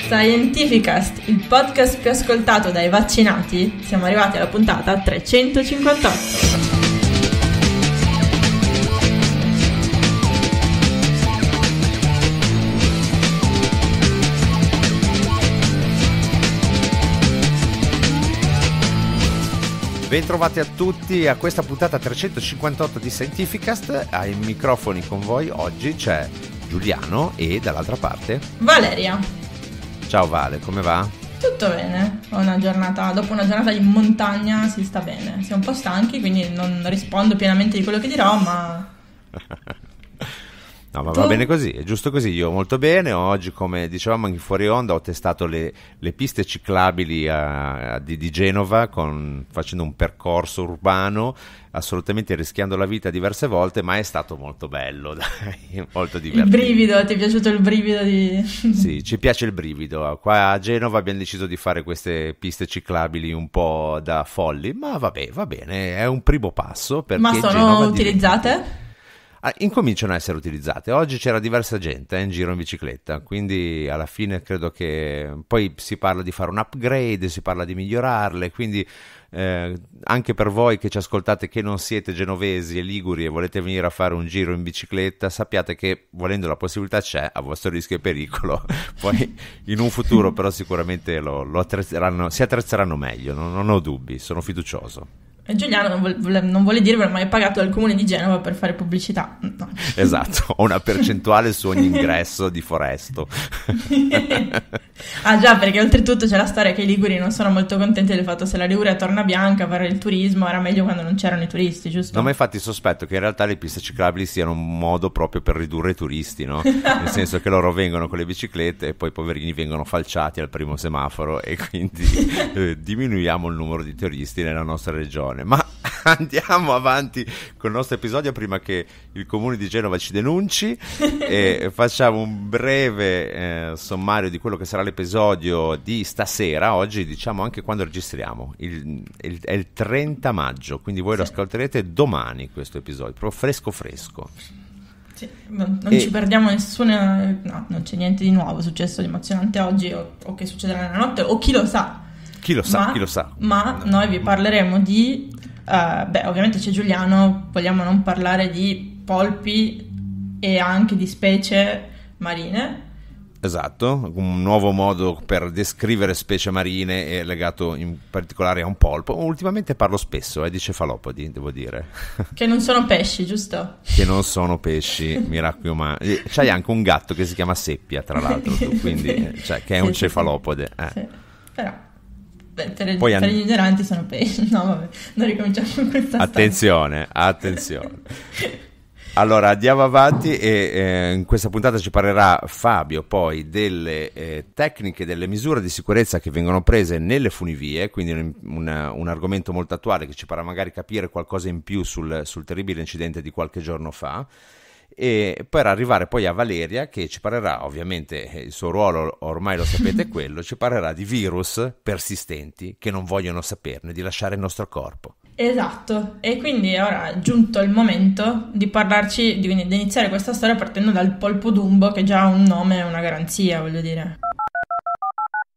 Scientificast, il podcast più ascoltato dai vaccinati, siamo arrivati alla puntata 358. Bentrovati a tutti a questa puntata 358 di Scientificast. Ai microfoni con voi oggi c'è Giuliano e dall'altra parte Valeria. Ciao Vale, come va? Tutto bene, una giornata, dopo una giornata in montagna si sta bene. Siamo un po' stanchi, quindi non rispondo pienamente di quello che dirò, ma No, ma va bene così, è giusto così. Io molto bene. Oggi, come dicevamo anche fuori onda, ho testato le, le piste ciclabili a, a, di, di, Genova con, facendo un percorso urbano, assolutamente rischiando la vita diverse volte, ma è stato molto bello, dai, molto divertente. Il brivido, ti è piaciuto il brivido? Di... sì, ci piace il brivido. Qua a Genova abbiamo deciso di fare queste piste ciclabili un po' da folli, ma vabbè, va bene, è un primo passo. Ma sono Genova utilizzate? Diventa... Ah, incominciano a essere utilizzate. Oggi c'era diversa gente eh, in giro in bicicletta, quindi alla fine credo che poi si parla di fare un upgrade, si parla di migliorarle, quindi eh, anche per voi che ci ascoltate che non siete genovesi e liguri e volete venire a fare un giro in bicicletta, sappiate che volendo la possibilità c'è, a vostro rischio e pericolo. Poi in un futuro però sicuramente lo, lo attrezzeranno, si attrezzeranno meglio, non, non ho dubbi, sono fiducioso. Giuliano non vuole, non vuole dirvelo, ma è pagato dal comune di Genova per fare pubblicità. No. Esatto, ho una percentuale su ogni ingresso di Foresto. ah già, perché oltretutto c'è la storia che i Liguri non sono molto contenti del fatto se la Liguria torna bianca, fare il turismo era meglio quando non c'erano i turisti, giusto? No, ma infatti sospetto che in realtà le piste ciclabili siano un modo proprio per ridurre i turisti, no? Nel senso che loro vengono con le biciclette e poi i poverini vengono falciati al primo semaforo e quindi eh, diminuiamo il numero di turisti nella nostra regione discussione, ma andiamo avanti con il nostro episodio prima che il comune di Genova ci denunci e facciamo un breve eh, sommario di quello che sarà l'episodio di stasera, oggi diciamo anche quando registriamo, il, il, è il 30 maggio, quindi voi sì. lo ascolterete domani questo episodio, proprio fresco fresco. non e... ci perdiamo nessuna, no, non c'è niente di nuovo, è successo di emozionante oggi o, o che succederà nella notte o chi lo sa chi lo sa, ma, chi lo sa. Ma noi vi parleremo di... Uh, beh, ovviamente c'è Giuliano, vogliamo non parlare di polpi e anche di specie marine. Esatto, un nuovo modo per descrivere specie marine è legato in particolare a un polpo. Ultimamente parlo spesso, eh, di cefalopodi, devo dire. Che non sono pesci, giusto? Che non sono pesci, mi raccomando. Eh, c'hai anche un gatto che si chiama Seppia, tra l'altro, tu, quindi, eh, cioè, che è sì, un cefalopode. Eh. Sì. Però per, per, Poi, per gli ignoranti sono peggio. No, vabbè, non ricominciamo con questa Attenzione, storia. attenzione. Allora andiamo avanti e eh, in questa puntata ci parlerà Fabio poi delle eh, tecniche, delle misure di sicurezza che vengono prese nelle funivie, quindi un, un, un argomento molto attuale che ci farà magari capire qualcosa in più sul, sul terribile incidente di qualche giorno fa e per arrivare poi a Valeria che ci parlerà ovviamente eh, il suo ruolo ormai lo sapete è quello ci parlerà di virus persistenti che non vogliono saperne di lasciare il nostro corpo esatto e quindi è ora giunto il momento di parlarci di, di iniziare questa storia partendo dal polpo dumbo che già un nome e una garanzia voglio dire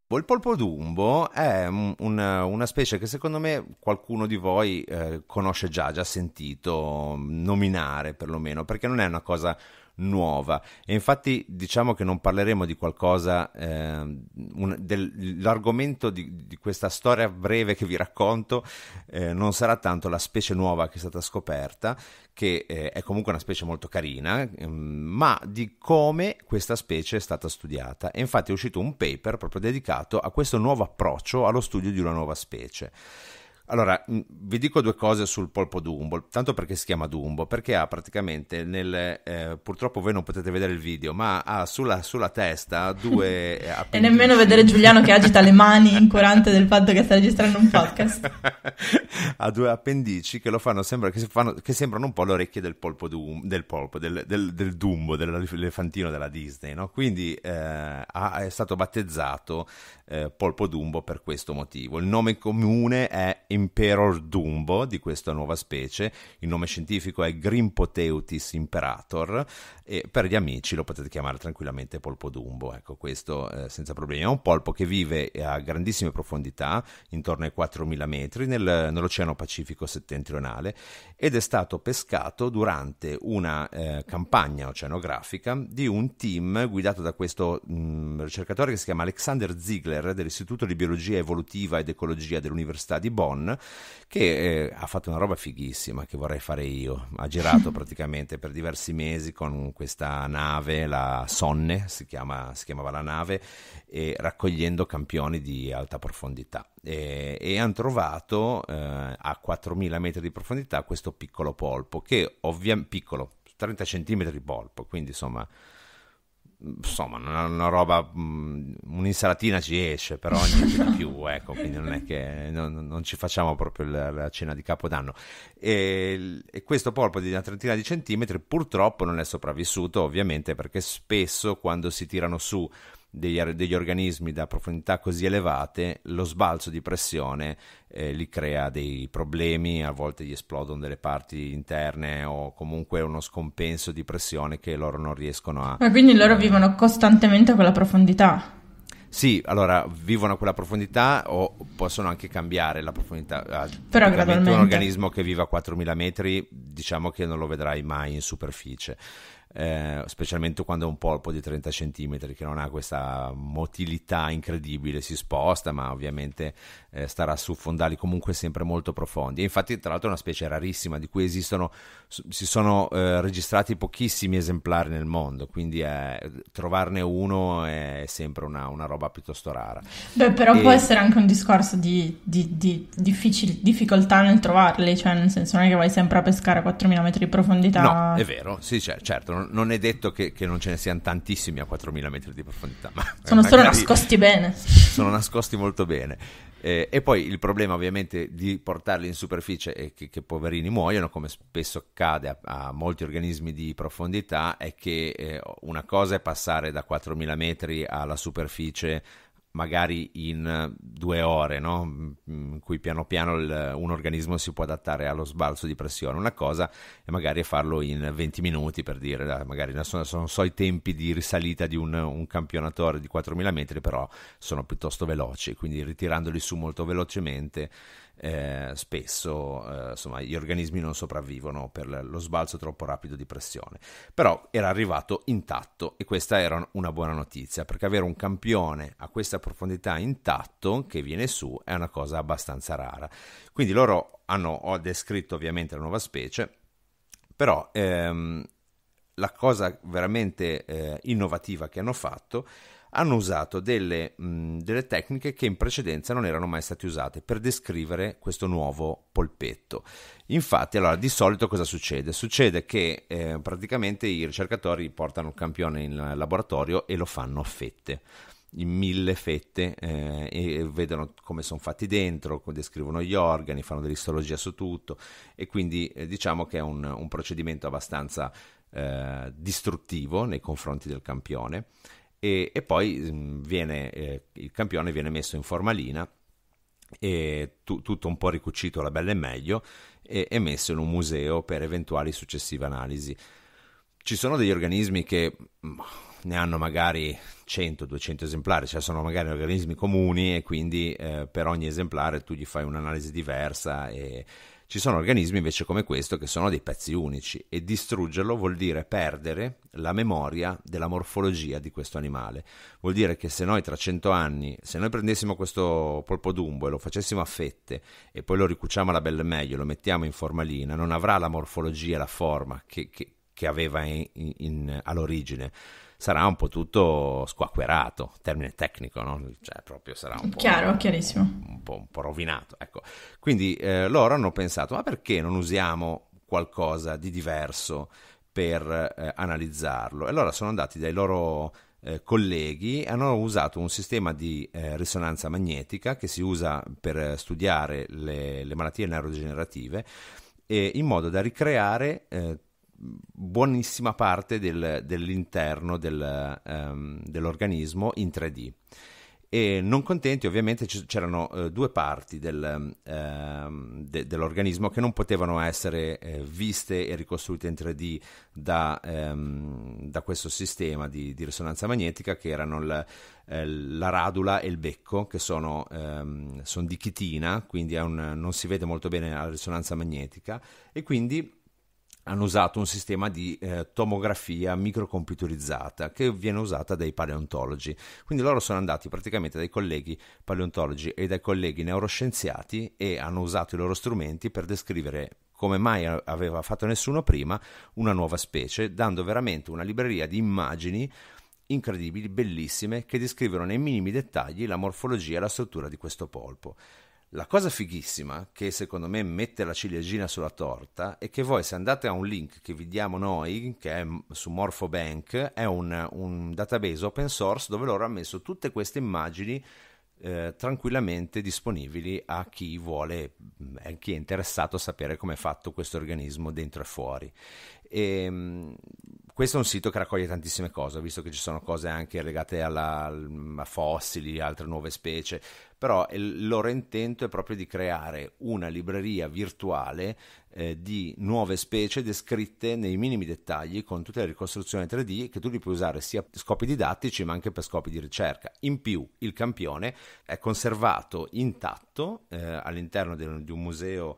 il polpo dumbo è una, una, specie che secondo me qualcuno di voi eh, conosce già, già sentito nominare perlomeno, perché non è una cosa nuova. E infatti diciamo che non parleremo di qualcosa, eh, un, del, l'argomento di, di, questa storia breve che vi racconto eh, non sarà tanto la specie nuova che è stata scoperta, che eh, è comunque una specie molto carina, ehm, ma di come questa specie è stata studiata. E infatti è uscito un paper proprio dedicato a questo nuovo approccio allo studio di una nuova specie. Allora, vi dico due cose sul polpo Dumbo, tanto perché si chiama Dumbo, perché ha praticamente nel... Eh, purtroppo voi non potete vedere il video, ma ha sulla, sulla testa due... Eh, e nemmeno vedere Giuliano che agita le mani incurante del fatto che sta registrando un podcast. ha due appendici che lo fanno, sembrare, che, fanno, che sembrano un po' le orecchie del polpo, Dumbo, del, polpo del, del, del, Dumbo, dell'elefantino della Disney, no? Quindi eh, ha, è stato battezzato eh, polpo Dumbo per questo motivo. Il nome comune è Emperor Dumbo di questa nuova specie, il nome scientifico è Grimpoteutis imperator e per gli amici lo potete chiamare tranquillamente polpo Dumbo, ecco questo eh, senza problemi, è un polpo che vive a grandissime profondità, intorno ai 4000 metri, nel, nell'Oceano Pacifico settentrionale ed è stato pescato durante una eh, campagna oceanografica di un team guidato da questo mh, mm, ricercatore che si chiama Alexander Ziegler dell'Istituto di Biologia Evolutiva ed Ecologia dell'Università di Bonn che eh, ha fatto una roba fighissima che vorrei fare io. Ha girato praticamente per diversi mesi con questa nave, la Sonne si, chiama, si chiamava la nave, raccogliendo campioni di alta profondità. E, e hanno trovato eh, a 4.000 metri di profondità questo piccolo polpo che ovviamente piccolo, 30 cm polpo, quindi insomma insomma, una, una roba, mm, un'insalatina ci esce, però niente di più, ecco, quindi non è che non, non ci facciamo proprio la, la cena di Capodanno. E, e, questo polpo di una trentina di centimetri purtroppo non è sopravvissuto, ovviamente, perché spesso quando si tirano su degli, degli, organismi da profondità così elevate, lo sbalzo di pressione eh, li crea dei problemi, a volte gli esplodono delle parti interne o comunque uno scompenso di pressione che loro non riescono a... Ma quindi loro vivono costantemente a quella profondità? Sì, allora vivono a quella profondità o possono anche cambiare la profondità. Ah, Però gradualmente. Un organismo che vive a 4.000 metri diciamo che non lo vedrai mai in superficie eh, specialmente quando è un polpo di 30 cm che non ha questa motilità incredibile, si sposta ma ovviamente eh, starà su fondali comunque sempre molto profondi. E infatti tra l'altro è una specie rarissima di cui esistono, si sono eh, registrati pochissimi esemplari nel mondo, quindi eh, trovarne uno è sempre una, una, roba piuttosto rara. Beh però e... può essere anche un discorso di, di, di difficil- difficoltà nel trovarli, cioè nel senso non è che vai sempre a pescare a 4.000 metri di profondità. No, è vero, sì certo. certo non non, è detto che, che, non ce ne siano tantissimi a 4.000 metri di profondità. Ma sono solo nascosti bene. Sono nascosti molto bene. Eh, e poi il problema ovviamente di portarli in superficie e che, che poverini muoiono, come spesso accade a, a, molti organismi di profondità, è che eh, una cosa è passare da 4.000 metri alla superficie magari in eh, due ore, no? Mm, in cui piano piano il, un organismo si può adattare allo sbalzo di pressione, una cosa, e magari farlo in 20 minuti per dire, magari non so, so i tempi di risalita di un, un campionatore di 4.000 metri, però sono piuttosto veloci, quindi ritirandoli su molto velocemente eh, spesso eh, insomma, gli organismi non sopravvivono per lo sbalzo troppo rapido di pressione. Però era arrivato intatto e questa era una buona notizia, perché avere un campione a questa profondità intatto che viene su è una cosa abbastanza rara. Quindi loro hanno descritto ovviamente la nuova specie, però ehm, la cosa veramente eh, innovativa che hanno fatto è hanno usato delle, mh, mm, delle tecniche che in precedenza non erano mai state usate per descrivere questo nuovo polpetto. Infatti, allora, di solito cosa succede? Succede che eh, praticamente i ricercatori portano il campione in laboratorio e lo fanno a fette in mille fette eh, e vedono come sono fatti dentro, descrivono gli organi, fanno dell'istologia su tutto e quindi eh, diciamo che è un, un procedimento abbastanza eh, distruttivo nei confronti del campione e, e poi mm, viene, eh, il campione viene messo in formalina e tu, tutto un po' ricucito la bella e meglio e, e messo in un museo per eventuali successive analisi. Ci sono degli organismi che mm, ne hanno magari 100-200 esemplari, cioè sono magari organismi comuni e quindi eh, per ogni esemplare tu gli fai un'analisi diversa e, ci sono organismi invece come questo che sono dei pezzi unici e distruggerlo vuol dire perdere la memoria della morfologia di questo animale. Vuol dire che se noi tra 100 anni, se noi prendessimo questo polpo d'umbo e lo facessimo a fette e poi lo ricuciamo alla belle meglio, lo mettiamo in formalina, non avrà la morfologia, la forma che, che, che aveva in, in, all'origine sarà un po' tutto squacquerato, termine tecnico, no? cioè proprio sarà un po', Chiaro, un, chiarissimo. Un, po', un po' rovinato. Ecco. Quindi eh, loro hanno pensato, ma perché non usiamo qualcosa di diverso per eh, analizzarlo? E allora sono andati dai loro eh, colleghi hanno usato un sistema di eh, risonanza magnetica che si usa per studiare le, le malattie neurodegenerative eh, in modo da ricreare eh, buonissima parte del, dell'interno del, um, dell'organismo in 3D. E non contenti, ovviamente c'erano uh, due parti del, uh, de- dell'organismo che non potevano essere uh, viste e ricostruite in 3D da, um, da questo sistema di, di, risonanza magnetica, che erano il, eh, la radula e il becco, che sono, um, sono di chitina, quindi un, non si vede molto bene la risonanza magnetica, e quindi hanno usato un sistema di eh, tomografia microcomputerizzata che viene usata dai paleontologi. Quindi loro sono andati praticamente dai colleghi paleontologi e dai colleghi neuroscienziati e hanno usato i loro strumenti per descrivere come mai aveva fatto nessuno prima una nuova specie, dando veramente una libreria di immagini incredibili, bellissime, che descrivono nei minimi dettagli la morfologia e la struttura di questo polpo. La cosa fighissima, che secondo me mette la ciliegina sulla torta, è che voi se andate a un link che vi diamo noi, che è su MorphoBank, è un, un database open source dove loro hanno messo tutte queste immagini eh, tranquillamente disponibili a chi vuole, a mm, chi è interessato a sapere come è fatto questo organismo dentro e fuori. E, ehm, questo è un sito che raccoglie tantissime cose, visto che ci sono cose anche legate alla, a fossili, altre nuove specie, però il loro intento è proprio di creare una libreria virtuale eh, di nuove specie descritte nei minimi dettagli con tutte le ricostruzioni 3D che tu li puoi usare sia per scopi didattici ma anche per scopi di ricerca. In più il campione è conservato intatto eh, all'interno di un museo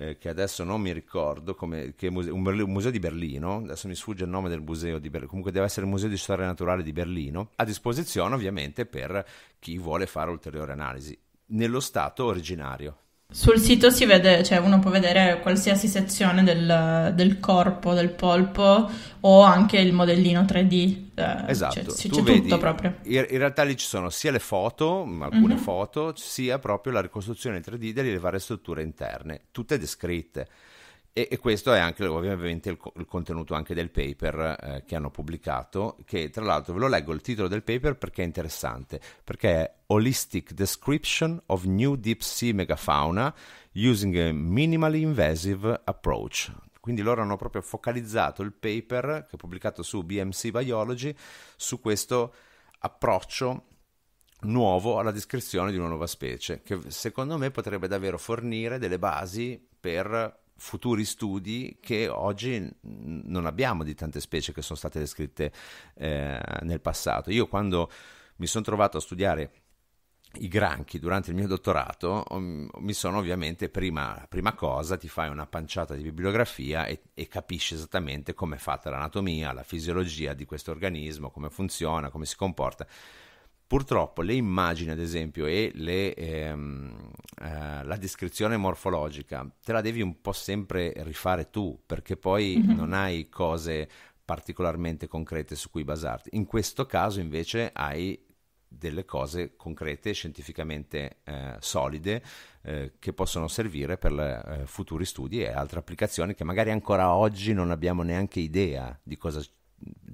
eh, che adesso non mi ricordo, come, che muse- un, Berl- un, museo di Berlino, adesso mi sfugge il nome del museo di Berlino, comunque deve essere il Museo di Storia Naturale di Berlino, a disposizione ovviamente per chi vuole fare ulteriori analisi, nello stato originario. Sul sito si vede, cioè uno può vedere qualsiasi sezione del, del corpo, del polpo o anche il modellino 3D. Eh, cioè, esatto, cioè, c'è vedi, tutto proprio. In, in, realtà lì ci sono sia le foto, alcune mm-hmm. foto, sia proprio la ricostruzione 3D delle varie strutture interne, tutte descritte. E, e, questo è anche ovviamente il, il contenuto anche del paper eh, che hanno pubblicato, che tra l'altro ve lo leggo il titolo del paper perché è interessante, perché è Holistic Description of New Deep Sea Megafauna Using a Minimally Invasive Approach. Quindi loro hanno proprio focalizzato il paper che è pubblicato su BMC Biology su questo approccio nuovo alla descrizione di una nuova specie, che secondo me potrebbe davvero fornire delle basi per futuri studi che oggi non abbiamo di tante specie che sono state descritte eh, nel passato. Io quando mi sono trovato a studiare i granchi durante il mio dottorato mm, mi sono ovviamente prima, prima cosa ti fai una panciata di bibliografia e, e capisci esattamente come è fatta l'anatomia, la fisiologia di questo organismo, come funziona, come si comporta Purtroppo le immagini, ad esempio, e le, ehm, eh, la descrizione morfologica te la devi un po' sempre rifare tu, perché poi mm-hmm. non hai cose particolarmente concrete su cui basarti. In questo caso, invece, hai delle cose concrete, scientificamente eh, solide, eh, che possono servire per eh, futuri studi e altre applicazioni che magari ancora oggi non abbiamo neanche idea di cosa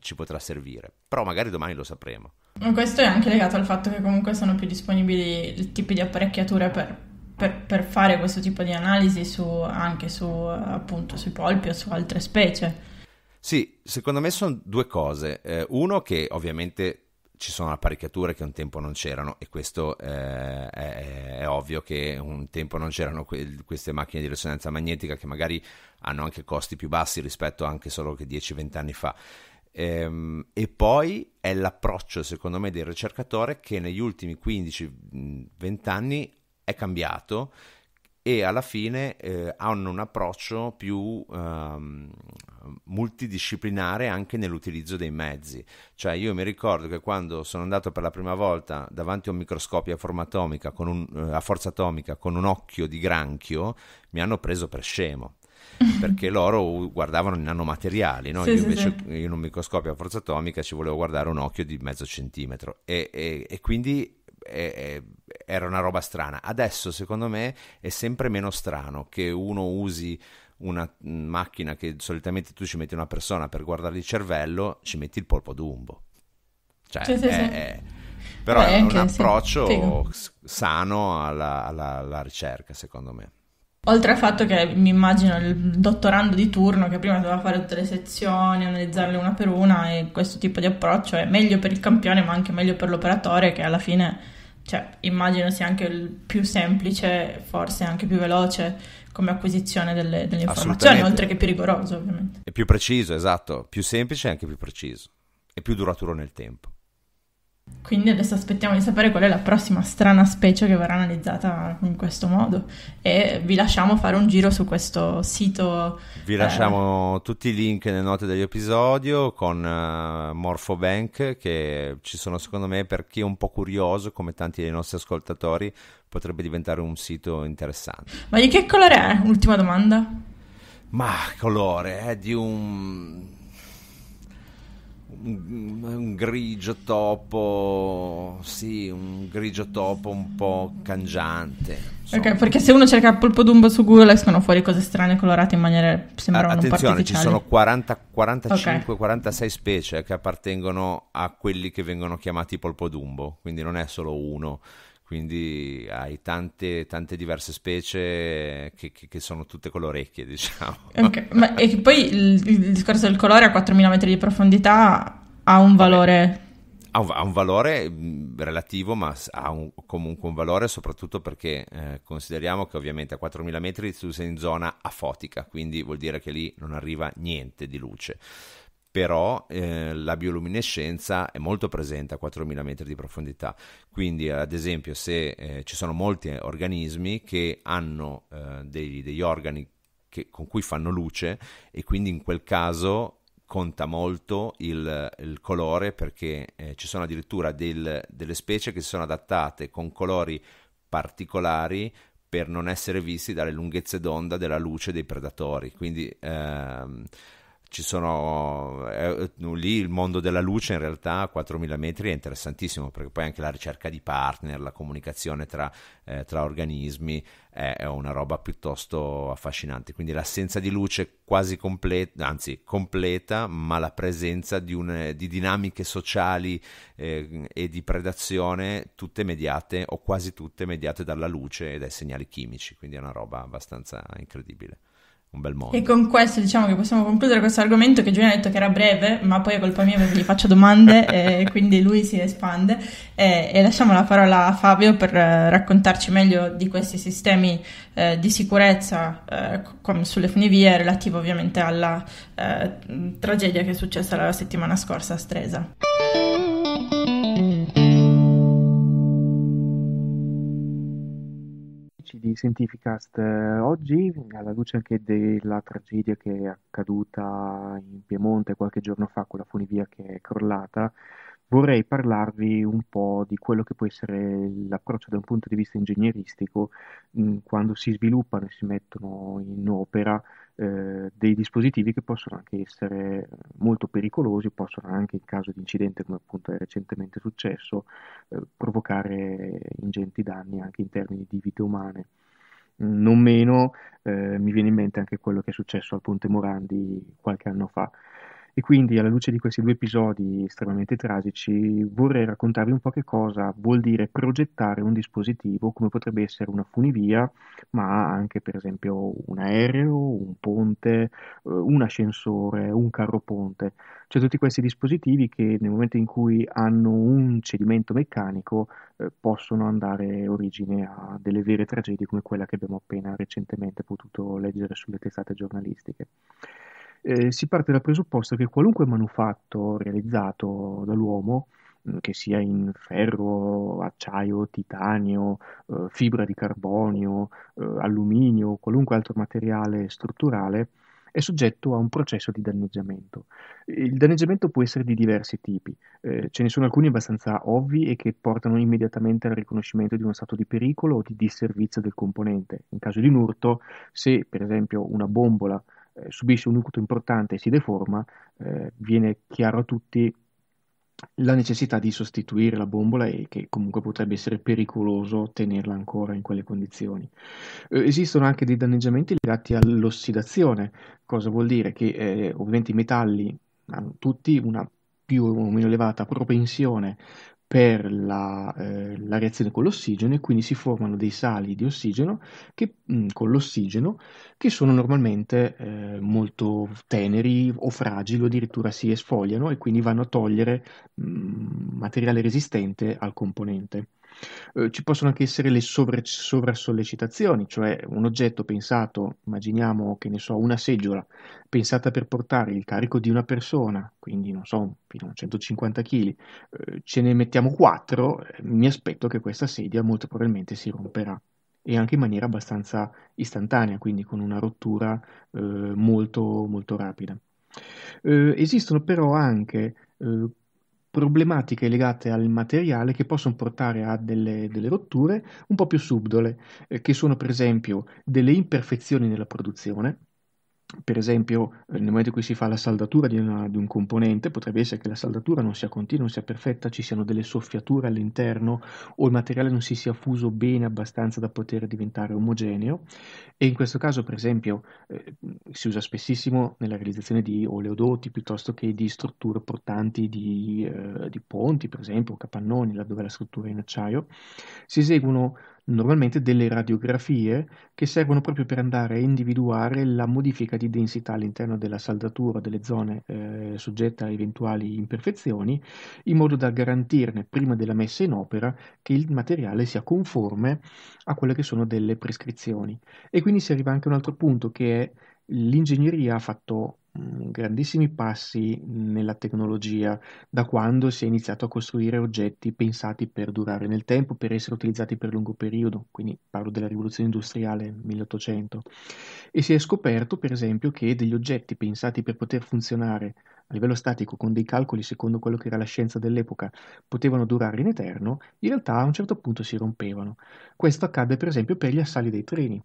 ci potrà servire. Però magari domani lo sapremo. Questo è anche legato al fatto che comunque sono più disponibili tipi di apparecchiature per, per, per fare questo tipo di analisi su, anche su, appunto, sui polpi o su altre specie. Sì, secondo me sono due cose. Eh, uno che ovviamente ci sono apparecchiature che un tempo non c'erano e questo eh, è, è, ovvio che un tempo non c'erano que- queste macchine di risonanza magnetica che magari hanno anche costi più bassi rispetto anche solo che 10-20 anni fa Ehm, e poi è l'approccio, secondo me, del ricercatore che negli ultimi 15-20 mhmm, anni è cambiato e alla fine eh, hanno un approccio più ehm, multidisciplinare anche nell'utilizzo dei mezzi. Cioè io mi ricordo che quando sono andato per la prima volta davanti a un microscopio a, forma atomica, un, eh, a forza atomica con un occhio di granchio, mi hanno preso per scemo perché loro guardavano i nanomateriali, no? sì, io invece sì, sì. in un microscopio a forza atomica ci volevo guardare un occhio di mezzo centimetro e, e, e quindi era una roba strana. Adesso, secondo me, è sempre meno strano che uno usi una mm, macchina che solitamente tu ci metti una persona per guardare il cervello, ci metti il polpo d'umbo. Cioè, sì, sì, è, sì. È... però Beh, è un anche, approccio sano alla, alla, alla ricerca, secondo me. Oltre al fatto che mi immagino il dottorando di turno che prima doveva fare tutte le sezioni, analizzarle una per una e questo tipo di approccio è meglio per il campione ma anche meglio per l'operatore che alla fine, cioè, immagino sia anche il più semplice, forse anche più veloce come acquisizione delle, delle informazioni, oltre che più rigoroso ovviamente. È più preciso, esatto, più semplice e anche più preciso e più duraturo nel tempo. Quindi adesso aspettiamo di sapere qual è la prossima strana specie che verrà analizzata in questo modo e vi lasciamo fare un giro su questo sito. Vi eh... lasciamo tutti i link nelle note dell'episodio con uh, eh, Morphobank che ci sono secondo me per chi è un po' curioso come tanti dei nostri ascoltatori potrebbe diventare un sito interessante. Ma di che colore è? Ultima domanda. Ma colore è eh, di un un, un grigio topo, sì, un grigio topo un po' cangiante. Okay, perché se uno cerca polpo d'umbo su Google escono fuori cose strane colorate in maniera sembrano ah, Attenzione, ci sono 40, 45, okay. 46 specie che appartengono a quelli che vengono chiamati polpo d'umbo, quindi non è solo uno quindi hai tante, tante diverse specie che, che, che, sono tutte colorecchie, diciamo. Okay, ma, e poi il, il, discorso del colore a 4000 metri di profondità ha un valore... Ha un, ha un valore mm, relativo, ma ha un, comunque un valore soprattutto perché eh, consideriamo che ovviamente a 4000 metri tu sei in zona afotica, quindi vuol dire che lì non arriva niente di luce però eh, la bioluminescenza è molto presente a 4.000 metri di profondità, quindi ad esempio se eh, ci sono molti eh, organismi che hanno eh, degli, degli, organi che, con cui fanno luce e quindi in quel caso conta molto il, il colore perché eh, ci sono addirittura del, delle specie che si sono adattate con colori particolari per non essere visti dalle lunghezze d'onda della luce dei predatori, quindi ehm, ci sono eh, eh, lì il mondo della luce in realtà a 4000 metri è interessantissimo perché poi anche la ricerca di partner, la comunicazione tra, eh, tra organismi è, è, una roba piuttosto affascinante, quindi l'assenza di luce quasi completa, anzi completa, ma la presenza di, un, eh, di dinamiche sociali eh, e di predazione tutte mediate o quasi tutte mediate dalla luce e dai segnali chimici, quindi è una roba abbastanza incredibile un bel mondo. E con questo diciamo che possiamo concludere questo argomento che Giuliano ha detto che era breve, ma poi è colpa mia perché gli faccio domande e quindi lui si espande. E, e, lasciamo la parola a Fabio per eh, raccontarci meglio di questi sistemi eh, di sicurezza eh, come sulle funivie relativo ovviamente alla eh, tragedia che è successa la settimana scorsa a Stresa. amici di Scientificast, eh, oggi alla luce anche della tragedia che è accaduta in Piemonte qualche giorno fa con la funivia che è crollata, vorrei parlarvi un po' di quello che può essere l'approccio da un punto di vista ingegneristico mh, mm, quando si sviluppano e si mettono in opera eh, dei dispositivi che possono anche essere eh, molto pericolosi, possono anche in caso di incidente come appunto è recentemente successo eh, provocare ingenti danni anche in termini di vite umane. Non meno eh, mi viene in mente anche quello che è successo al Ponte Morandi qualche anno fa, e quindi alla luce di questi due episodi estremamente tragici vorrei raccontarvi un po' che cosa vuol dire progettare un dispositivo come potrebbe essere una funivia, ma anche per esempio un aereo, un ponte, eh, un ascensore, un carro ponte. Cioè tutti questi dispositivi che nel momento in cui hanno un cedimento meccanico eh, possono dare origine a delle vere tragedie come quella che abbiamo appena recentemente potuto leggere sulle testate giornalistiche eh, si parte dal presupposto che qualunque manufatto realizzato dall'uomo, mm, che sia in ferro, acciaio, titanio, eh, fibra di carbonio, eh, alluminio, qualunque altro materiale strutturale, è soggetto a un processo di danneggiamento. Il danneggiamento può essere di diversi tipi, eh, ce ne sono alcuni abbastanza ovvi e che portano immediatamente al riconoscimento di uno stato di pericolo o di disservizio del componente. In caso di un urto, se per esempio una bombola eh, subisce un urto importante e si deforma, eh, viene chiaro a tutti la necessità di sostituire la bombola e che comunque potrebbe essere pericoloso tenerla ancora in quelle condizioni. Eh, esistono anche dei danneggiamenti legati all'ossidazione, cosa vuol dire? Che eh, ovviamente i metalli hanno tutti una più o meno elevata propensione per la, eh, la, reazione con l'ossigeno e quindi si formano dei sali di ossigeno che, mh, mm, con l'ossigeno che sono normalmente eh, molto teneri o fragili o addirittura si esfogliano e quindi vanno a togliere mh, mm, materiale resistente al componente. Eh, ci possono anche essere le sovra- sovrasollecitazioni, cioè un oggetto pensato, immaginiamo che ne so, una seggiola pensata per portare il carico di una persona, quindi non so, fino a 150 kg, eh, ce ne mettiamo 4, eh, mi aspetto che questa sedia molto probabilmente si romperà e anche in maniera abbastanza istantanea, quindi con una rottura eh, molto, molto rapida. esistono però anche problematiche legate al materiale che possono portare a delle, delle rotture un po' più subdole, eh, che sono per esempio delle imperfezioni nella produzione, per esempio eh, nel momento in cui si fa la saldatura di, una, di, un componente potrebbe essere che la saldatura non sia continua, non sia perfetta, ci siano delle soffiature all'interno o il materiale non si sia fuso bene abbastanza da poter diventare omogeneo e in questo caso per esempio eh, si usa spessissimo nella realizzazione di oleodotti piuttosto che di strutture portanti di, eh, di ponti per esempio capannoni laddove la struttura è in acciaio, si eseguono normalmente delle radiografie che servono proprio per andare a individuare la modifica di densità all'interno della saldatura delle zone eh, soggette a eventuali imperfezioni, in modo da garantirne prima della messa in opera che il materiale sia conforme a quelle che sono delle prescrizioni. E quindi si arriva anche a un altro punto che è l'ingegneria ha fatto mm, grandissimi passi nella tecnologia da quando si è iniziato a costruire oggetti pensati per durare nel tempo, per essere utilizzati per lungo periodo, quindi parlo della rivoluzione industriale 1800, e si è scoperto per esempio che degli oggetti pensati per poter funzionare a livello statico con dei calcoli secondo quello che era la scienza dell'epoca potevano durare in eterno, in realtà a un certo punto si rompevano. Questo accadde per esempio per gli assali dei treni.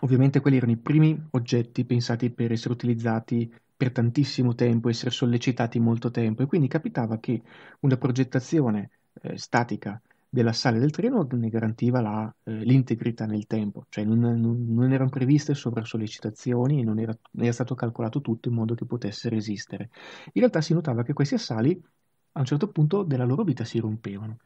Ovviamente quelli erano i primi oggetti pensati per essere utilizzati per tantissimo tempo, essere sollecitati molto tempo e quindi capitava che una progettazione eh, statica della sale del treno ne garantiva la, eh, l'integrità nel tempo, cioè non, non, non erano previste sovrasollecitazioni e non era, era, stato calcolato tutto in modo che potesse resistere. In realtà si notava che questi assali a un certo punto della loro vita si rompevano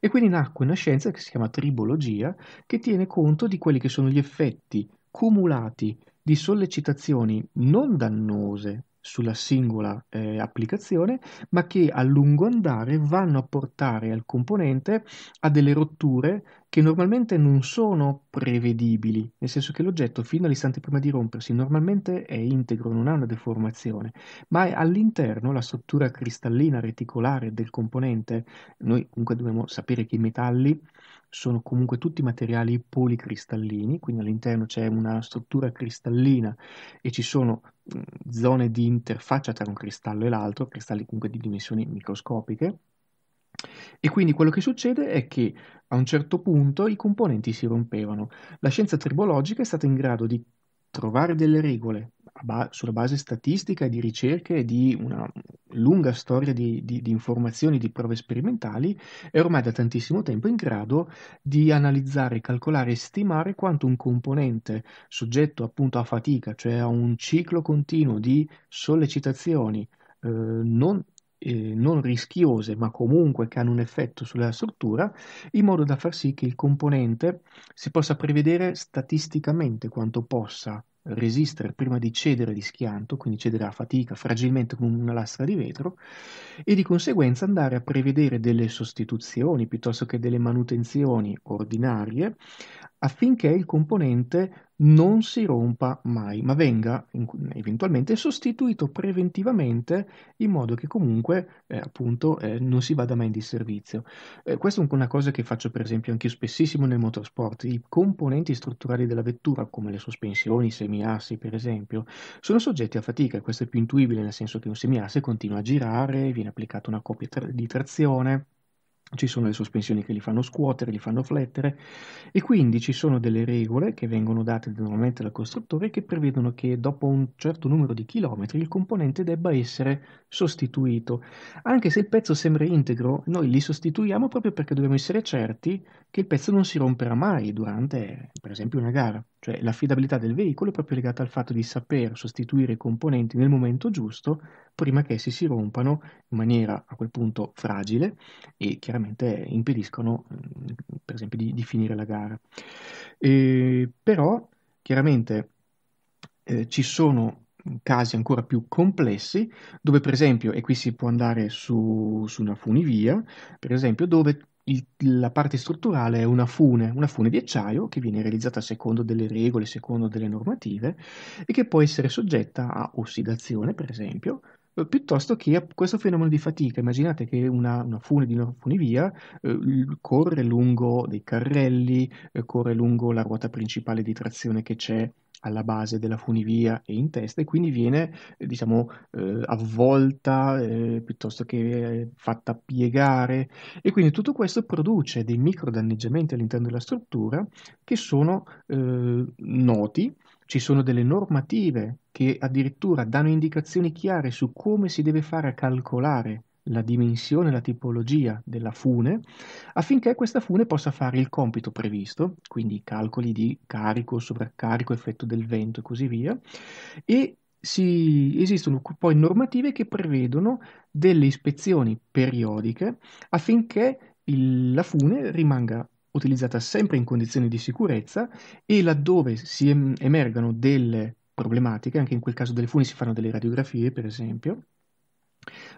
e quindi nacque una scienza che si chiama tribologia che tiene conto di quelli che sono gli effetti cumulati di sollecitazioni non dannose sulla singola eh, applicazione, ma che a lungo andare vanno a portare al componente a delle rotture che normalmente non sono prevedibili, nel senso che l'oggetto fino all'istante prima di rompersi normalmente è integro, non ha una deformazione, ma è all'interno la struttura cristallina reticolare del componente, noi comunque dobbiamo sapere che i metalli sono comunque tutti materiali policristallini, quindi all'interno c'è una struttura cristallina e ci sono mm, zone di interfaccia tra un cristallo e l'altro, cristalli comunque di dimensioni microscopiche. E quindi quello che succede è che a un certo punto i componenti si rompevano. La scienza tribologica è stata in grado di trovare delle regole sulla base statistica e di ricerche e di una lunga storia di, di, di informazioni, di prove sperimentali, è ormai da tantissimo tempo in grado di analizzare, calcolare e stimare quanto un componente soggetto appunto a fatica, cioè a un ciclo continuo di sollecitazioni eh, non eh, non rischiose, ma comunque che hanno un effetto sulla struttura, in modo da far sì che il componente si possa prevedere statisticamente quanto possa resistere prima di cedere di schianto, quindi cedere a fatica fragilmente con una lastra di vetro, e di conseguenza andare a prevedere delle sostituzioni piuttosto che delle manutenzioni ordinarie affinché il componente non si rompa mai, ma venga eventualmente sostituito preventivamente in modo che comunque eh, appunto eh, non si vada mai in disservizio. Eh, questa è una cosa che faccio per esempio anche io spessissimo nel motorsport. I componenti strutturali della vettura, come le sospensioni, i semiassi per esempio, sono soggetti a fatica. Questo è più intuibile nel senso che un semiasse continua a girare, viene applicata una coppia di trazione ci sono le sospensioni che li fanno scuotere, li fanno flettere e quindi ci sono delle regole che vengono date normalmente dal costruttore che prevedono che dopo un certo numero di chilometri il componente debba essere sostituito. Anche se il pezzo sembra integro, noi li sostituiamo proprio perché dobbiamo essere certi che il pezzo non si romperà mai durante per esempio una gara. Cioè l'affidabilità del veicolo è proprio legata al fatto di saper sostituire i componenti nel momento giusto prima che essi si rompano in maniera a quel punto fragile e chiaramente impediscono mm, per esempio di, di finire la gara. E, però chiaramente eh, ci sono casi ancora più complessi dove per esempio, e qui si può andare su, su una funivia, per esempio dove il, la parte strutturale è una fune, una fune di acciaio che viene realizzata secondo delle regole, secondo delle normative e che può essere soggetta a ossidazione, per esempio, eh, piuttosto che a questo fenomeno di fatica. Immaginate che una, una fune di una funivia eh, corre lungo dei carrelli, eh, corre lungo la ruota principale di trazione che c'è alla base della funivia e in testa e quindi viene eh, diciamo eh, avvolta eh, piuttosto che eh, fatta piegare e quindi tutto questo produce dei micro danneggiamenti all'interno della struttura che sono eh, noti ci sono delle normative che addirittura danno indicazioni chiare su come si deve fare a calcolare la dimensione, la tipologia della fune, affinché questa fune possa fare il compito previsto, quindi i calcoli di carico, sovraccarico, effetto del vento e così via, e si, esistono poi normative che prevedono delle ispezioni periodiche affinché il, la fune rimanga utilizzata sempre in condizioni di sicurezza e laddove si emergano delle problematiche, anche in quel caso delle funi si fanno delle radiografie per esempio,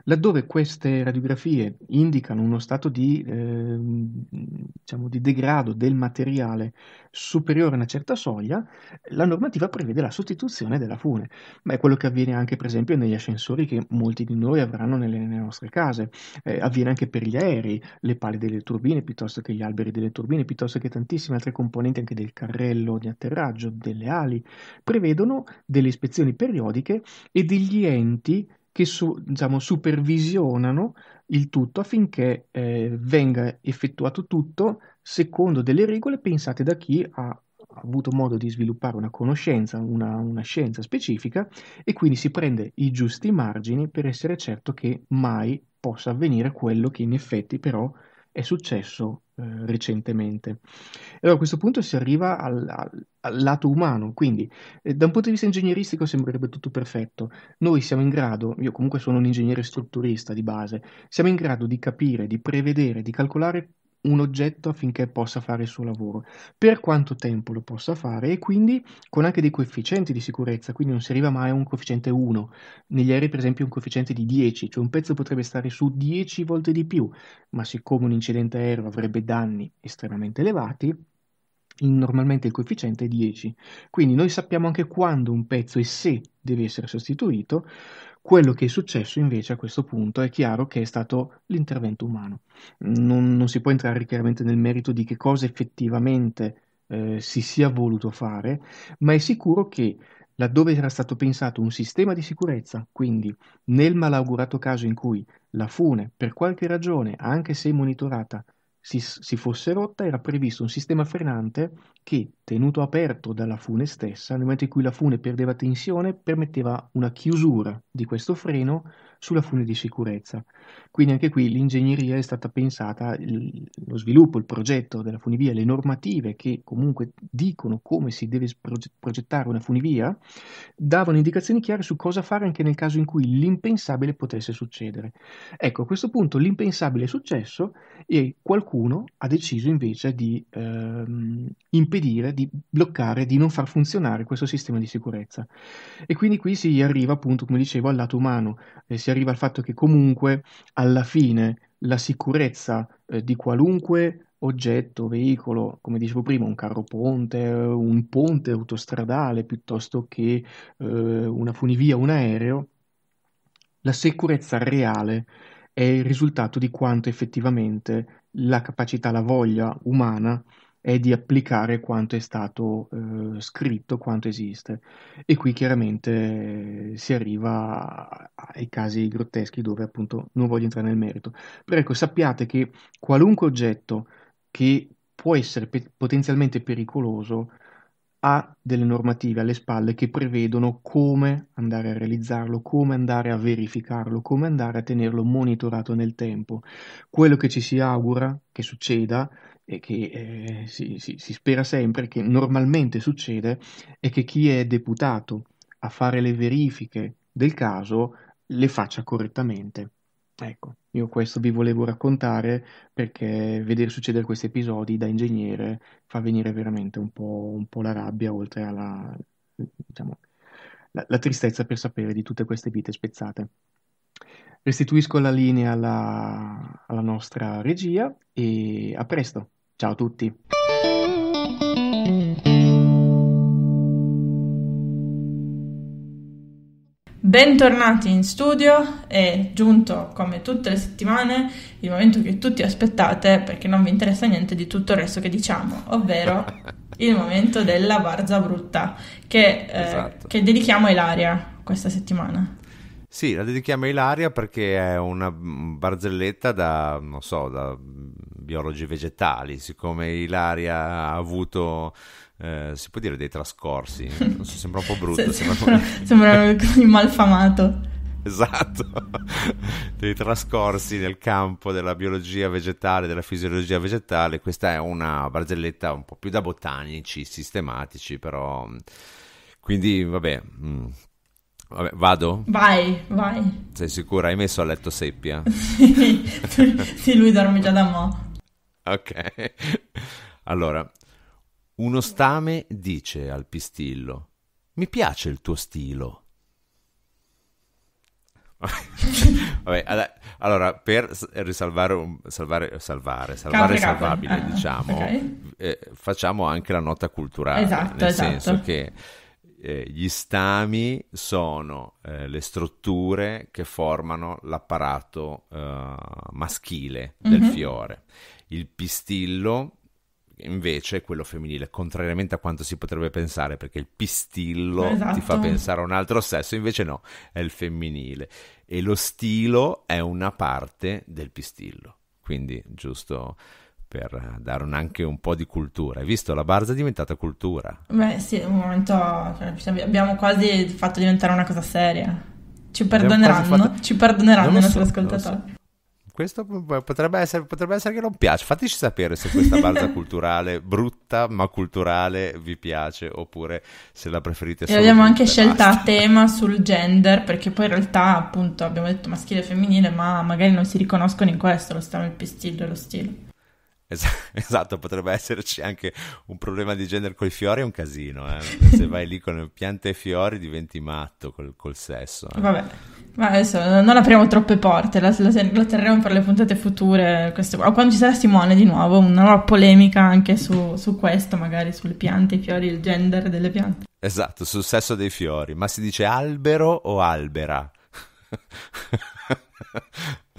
laddove queste radiografie indicano uno stato di, eh, diciamo di, degrado del materiale superiore a una certa soglia, la normativa prevede la sostituzione della fune, ma è quello che avviene anche per esempio negli ascensori che molti di noi avranno nelle, nelle nostre case, eh, avviene anche per gli aerei, le pale delle turbine piuttosto che gli alberi delle turbine, piuttosto che tantissime altre componenti anche del carrello di atterraggio, delle ali, prevedono delle ispezioni periodiche e degli enti che su, diciamo, supervisionano il tutto affinché eh, venga effettuato tutto secondo delle regole pensate da chi ha avuto modo di sviluppare una conoscenza, una, una scienza specifica e quindi si prende i giusti margini per essere certo che mai possa avvenire quello che in effetti però è successo eh, recentemente. Allora a questo punto si arriva al, al, al lato umano, quindi eh, da un punto di vista ingegneristico sembrerebbe tutto perfetto. Noi siamo in grado, io comunque sono un ingegnere strutturista di base, siamo in grado di capire, di prevedere, di calcolare un oggetto affinché possa fare il suo lavoro, per quanto tempo lo possa fare e quindi con anche dei coefficienti di sicurezza, quindi non si arriva mai a un coefficiente 1, negli aerei per esempio un coefficiente di 10, cioè un pezzo potrebbe stare su 10 volte di più, ma siccome un incidente aereo avrebbe danni estremamente elevati, normalmente il coefficiente è 10. Quindi noi sappiamo anche quando un pezzo e se deve essere sostituito. Quello che è successo invece a questo punto è chiaro che è stato l'intervento umano. Non, non si può entrare chiaramente nel merito di che cosa effettivamente eh, si sia voluto fare, ma è sicuro che laddove era stato pensato un sistema di sicurezza, quindi nel malaugurato caso in cui la fune, per qualche ragione, anche se monitorata, si, si fosse rotta era previsto un sistema frenante che tenuto aperto dalla fune stessa, nel momento in cui la fune perdeva tensione, permetteva una chiusura di questo freno sulla fune di sicurezza. Quindi anche qui l'ingegneria è stata pensata, il, lo sviluppo, il progetto della funivia, le normative che comunque dicono come si deve progettare una funivia, davano indicazioni chiare su cosa fare anche nel caso in cui l'impensabile potesse succedere. Ecco, a questo punto l'impensabile è successo e qualcuno ha deciso invece di ehm, impedire di bloccare, di non far funzionare questo sistema di sicurezza. E quindi qui si arriva appunto, come dicevo, al lato umano, eh, si arriva al fatto che comunque alla fine la sicurezza eh, di qualunque oggetto, veicolo, come dicevo prima, un carro ponte, un ponte autostradale piuttosto che eh, una funivia, un aereo, la sicurezza reale è il risultato di quanto effettivamente la capacità, la voglia umana è di applicare quanto è stato eh, scritto, quanto esiste. E qui chiaramente eh, si arriva ai casi grotteschi dove appunto non voglio entrare nel merito. Però ecco, sappiate che qualunque oggetto che può essere pe- potenzialmente pericoloso ha delle normative alle spalle che prevedono come andare a realizzarlo, come andare a verificarlo, come andare a tenerlo monitorato nel tempo. Quello che ci si augura che succeda e che eh, si, si, si, spera sempre che normalmente succede è che chi è deputato a fare le verifiche del caso le faccia correttamente. Ecco, io questo vi volevo raccontare perché vedere succedere questi episodi da ingegnere fa venire veramente un po', un po la rabbia, oltre alla diciamo, la, la tristezza per sapere di tutte queste vite spezzate. Restituisco la linea alla, alla nostra regia e a presto. Ciao a tutti. Bentornati in studio, è giunto come tutte le settimane il momento che tutti aspettate perché non vi interessa niente di tutto il resto che diciamo, ovvero il momento della barza brutta che, eh, esatto. che dedichiamo a Ilaria questa settimana. Sì, la dedichiamo a Ilaria perché è una mm, barzelletta da, non so, da mm, biologi vegetali, siccome Ilaria ha avuto eh, si può dire dei trascorsi, so, sembra un po' brutto, se, sembra, un sembra malfamato. Esatto, dei trascorsi nel campo della biologia vegetale, della fisiologia vegetale, questa è una barzelletta un po' più da botanici, sistematici, però... Quindi, vabbè, mh. Mm. Vabbè, vado? Vai, vai. Sei sicura? Hai messo a letto seppia? sì, lui dorme già da mo' ok. Allora, uno stame dice al pistillo, mi piace il tuo stilo. Vabbè, allora, allora, per risalvare, un, salvare, salvare, salvare Capri, salvabile, Capri. Ah, diciamo, okay. eh, facciamo anche la nota culturale. Esatto, nel esatto. senso che eh, gli stami sono eh, le strutture che formano l'apparato eh, maschile del mm-hmm. fiore. Il pistillo invece è quello femminile, contrariamente a quanto si potrebbe pensare, perché il pistillo esatto. ti fa esatto. pensare a un altro sesso, invece no, è il femminile. E lo stilo è una parte del pistillo. Quindi giusto per dare un, anche un po' di cultura. Hai visto? La Barza è diventata cultura. Beh, sì, un momento cioè, abbiamo quasi fatto diventare una cosa seria. Ci perdoneranno, fatto... ci perdoneranno i nostri so, ascoltatori. Questo potrebbe essere, potrebbe essere, che non piace. Fateci sapere se questa Barza culturale, brutta ma culturale, vi piace oppure se la preferite solo. E abbiamo anche scelta basta. tema sul gender perché poi in realtà appunto abbiamo detto maschile e femminile ma magari non si riconoscono in questo, lo stile, il pistillo e lo stile. Esatto, potrebbe esserci anche un problema di genere con i fiori, è un casino. Eh? Se vai lì con piante e fiori diventi matto col, col sesso. Eh? Vabbè, ma adesso non apriamo troppe porte, la, la, la terremo per le puntate future. Questo, quando ci sarà Simone di nuovo, una nuova polemica anche su, su questo, magari sulle piante, i fiori, il gender delle piante. Esatto, sul sesso dei fiori. Ma si dice albero o albera?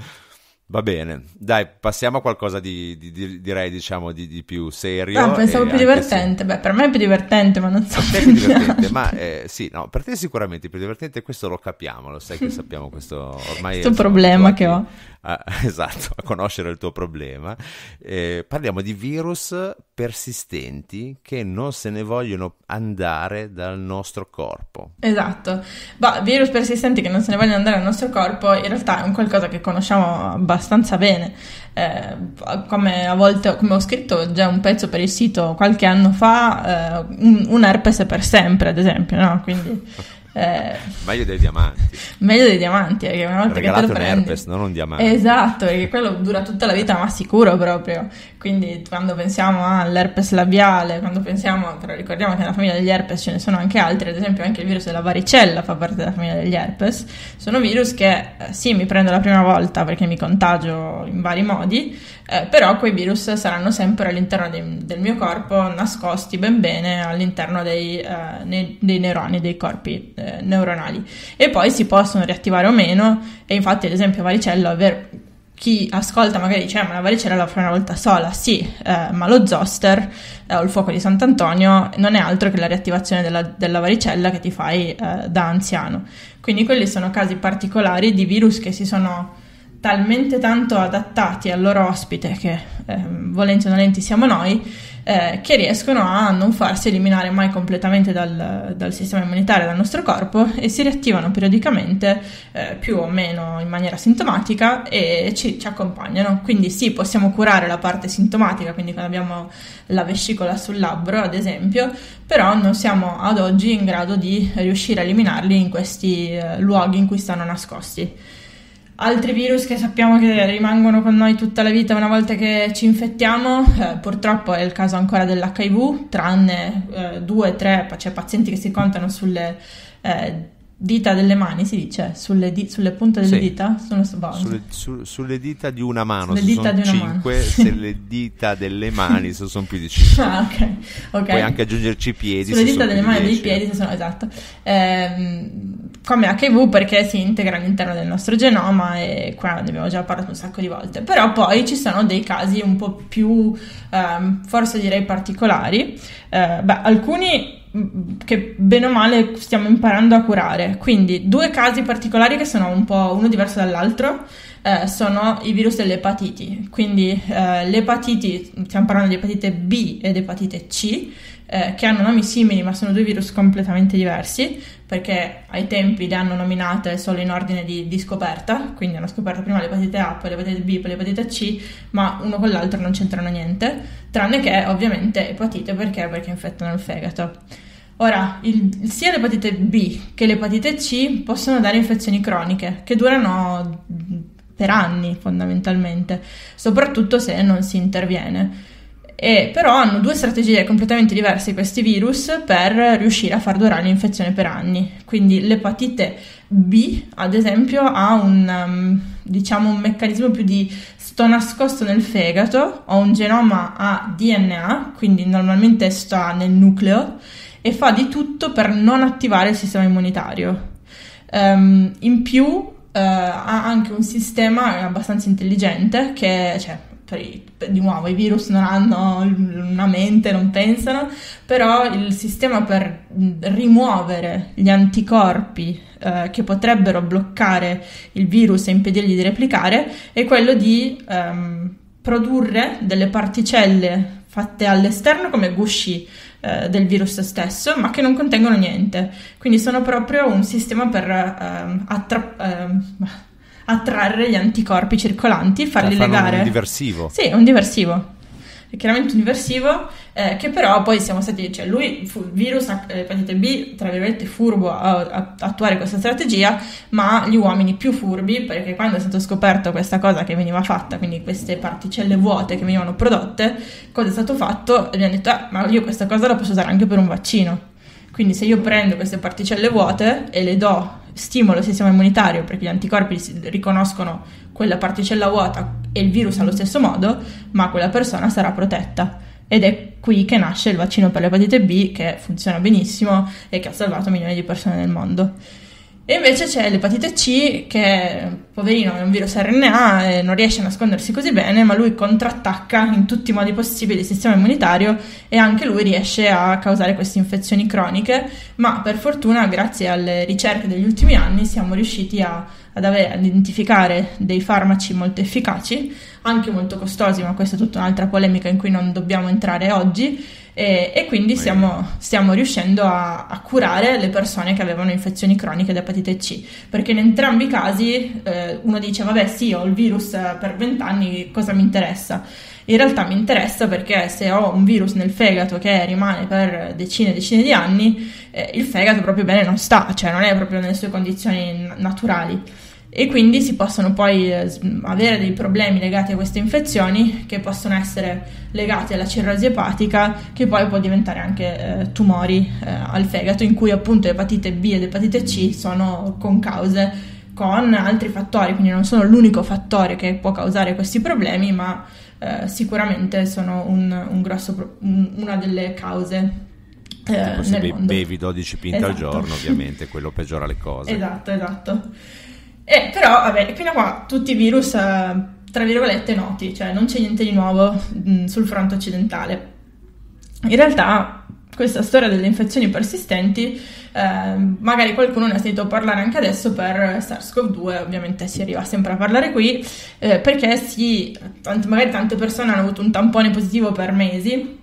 Va bene, dai, passiamo a qualcosa di, di, di direi, diciamo, di, di, più serio. No, ah, pensavo più divertente. Se... Beh, per me è più divertente, ma non so. Per più divertente, ma eh, sì, no, per te sicuramente più divertente, questo lo capiamo, lo sai che sappiamo questo ormai. Questo problema che ho a, esatto, a conoscere il tuo problema. Eh, parliamo di virus persistenti che non se ne vogliono andare dal nostro corpo. Esatto, ma virus persistenti che non se ne vogliono andare dal nostro corpo in realtà è un qualcosa che conosciamo abbastanza bene. Eh, come a volte, come ho scritto già un pezzo per il sito qualche anno fa, eh, un, un herpes per sempre, ad esempio, no? Quindi... Eh, meglio dei diamanti. Meglio dei diamanti, perché una volta Regalato che te lo prendi... herpes, non un diamante. Esatto, perché quello dura tutta la vita, ma sicuro proprio. Quindi quando pensiamo all'herpes labiale, quando pensiamo, però ricordiamo che nella famiglia degli herpes ce ne sono anche altri, ad esempio anche il virus della varicella fa parte della famiglia degli herpes. Sono virus che eh, sì, mi prendo la prima volta perché mi contagio in vari modi, eh, però quei virus saranno sempre all'interno de- del mio corpo, nascosti ben bene all'interno dei, eh, ne- dei neuroni, dei corpi eh, neuronali. E poi si possono riattivare o meno, e infatti ad esempio varicella, ovvero chi ascolta magari dice eh, ma la varicella la fa una volta sola, sì, eh, ma lo zoster eh, o il fuoco di Sant'Antonio non è altro che la riattivazione della, della varicella che ti fai eh, da anziano. Quindi quelli sono casi particolari di virus che si sono talmente tanto adattati al loro ospite, che eh, volenti o nolenti siamo noi, eh, che riescono a non farsi eliminare mai completamente dal, dal, sistema immunitario, dal nostro corpo e si riattivano periodicamente, eh, più o meno in maniera sintomatica, e ci, ci, accompagnano. Quindi sì, possiamo curare la parte sintomatica, quindi quando abbiamo la vescicola sul labbro, ad esempio, però non siamo ad oggi in grado di riuscire a eliminarli in questi eh, luoghi in cui stanno nascosti altri virus che sappiamo che rimangono con noi tutta la vita una volta che ci infettiamo, eh, purtroppo è il caso ancora dell'HIV, tranne eh, due, tre, cioè pazienti che si contano sulle eh, dita delle mani, si dice, sulle, di- sulle punte delle sì. dita? Sono, boh. sulle, su, sulle, dita di una mano, sulle dita sono di una 5, mano. se le dita delle mani se sono più di 5. Ah, ok. okay. Puoi anche aggiungerci i piedi. Sulle dita delle mani e dei piedi, se sono, esatto. Ehm, come HIV perché si integra all'interno del nostro genoma e qua ne abbiamo già parlato un sacco di volte, però poi ci sono dei casi un po' più, ehm, forse direi particolari, eh, beh, alcuni che bene o male stiamo imparando a curare, quindi due casi particolari che sono un po' uno diverso dall'altro eh, sono i virus delle epatiti, quindi eh, l'epatite, stiamo parlando di epatite B ed epatite C, eh, che hanno nomi simili ma sono due virus completamente diversi, perché ai tempi le hanno nominate solo in ordine di, di scoperta, quindi hanno scoperto prima l'epatite A, poi l'epatite B, poi l'epatite C, ma uno con l'altro non c'entrano niente, tranne che ovviamente epatite perché? Perché infettano il fegato. Ora, il, sia l'epatite B che l'epatite C possono dare infezioni croniche che durano per anni fondamentalmente, soprattutto se non si interviene. E però hanno due strategie completamente diverse questi virus per riuscire a far durare l'infezione per anni. Quindi l'epatite B, ad esempio, ha un, um, diciamo, un meccanismo più di sto nascosto nel fegato, ho un genoma a DNA, quindi normalmente sta nel nucleo, e fa di tutto per non attivare il sistema immunitario. Um, in più uh, ha anche un sistema abbastanza intelligente che, cioè, i, di nuovo i virus non hanno una mente, non pensano, però il sistema per rimuovere gli anticorpi eh, che potrebbero bloccare il virus e impedirgli di replicare è quello di ehm, produrre delle particelle fatte all'esterno come gusci eh, del virus stesso, ma che non contengono niente. Quindi sono proprio un sistema per eh, attra- ehm, attrarre gli anticorpi circolanti, farli cioè, legare. Un diversivo. Sì, un diversivo chiaramente universivo, eh, che però poi siamo stati, cioè lui, fu, virus, l'epatite eh, B, tra virgolette furbo a, a, attuare questa strategia, ma gli uomini più furbi, perché quando è stato scoperto questa cosa che veniva fatta, quindi queste particelle vuote che venivano prodotte, cosa è stato fatto? abbiamo detto, ah, ma io questa cosa la posso usare anche per un vaccino. Quindi se io prendo queste particelle vuote e le do stimolo sistema immunitario perché gli anticorpi riconoscono quella particella vuota e il virus allo stesso modo, ma quella persona sarà protetta. Ed è qui che nasce il vaccino per l'epatite B che funziona benissimo e che ha salvato milioni di persone nel mondo. E invece c'è l'epatite C che, poverino, è un virus RNA e non riesce a nascondersi così bene, ma lui contrattacca in tutti i modi possibili il sistema immunitario e anche lui riesce a causare queste infezioni croniche, ma per fortuna, grazie alle ricerche degli ultimi anni, siamo riusciti a ad, avere, ad identificare dei farmaci molto efficaci, anche molto costosi, ma questa è tutta un'altra polemica in cui non dobbiamo entrare oggi, e, e quindi stiamo, stiamo riuscendo a, a, curare le persone che avevano infezioni croniche da epatite C, perché in entrambi i casi eh, uno dice vabbè sì ho il virus per 20 anni, cosa mi interessa? In realtà mi interessa perché se ho un virus nel fegato che rimane per decine e decine di anni, eh, il fegato proprio bene non sta, cioè non è proprio nelle sue condizioni naturali e quindi si possono poi eh, avere dei problemi legati a queste infezioni che possono essere legati alla cirrosi epatica che poi può diventare anche eh, tumori eh, al fegato in cui appunto epatite B ed epatite C sono concause con altri fattori, quindi non sono l'unico fattore che può causare questi problemi, ma eh, sicuramente sono un, un grosso, un, una delle cause eh, tipo se be- bevi 12 pinte esatto. al giorno, ovviamente quello peggiora le cose. Esatto, esatto. Eh, però, vabbè, fino a qua tutti i virus, eh, tra virgolette, noti, cioè non c'è niente di nuovo mm, sul fronte occidentale. In realtà, questa storia delle infezioni persistenti, eh, magari qualcuno ne ha sentito parlare anche adesso per SARS-CoV-2, ovviamente si arriva sempre a parlare qui, eh, perché sì, tante, magari tante persone hanno avuto un tampone positivo per mesi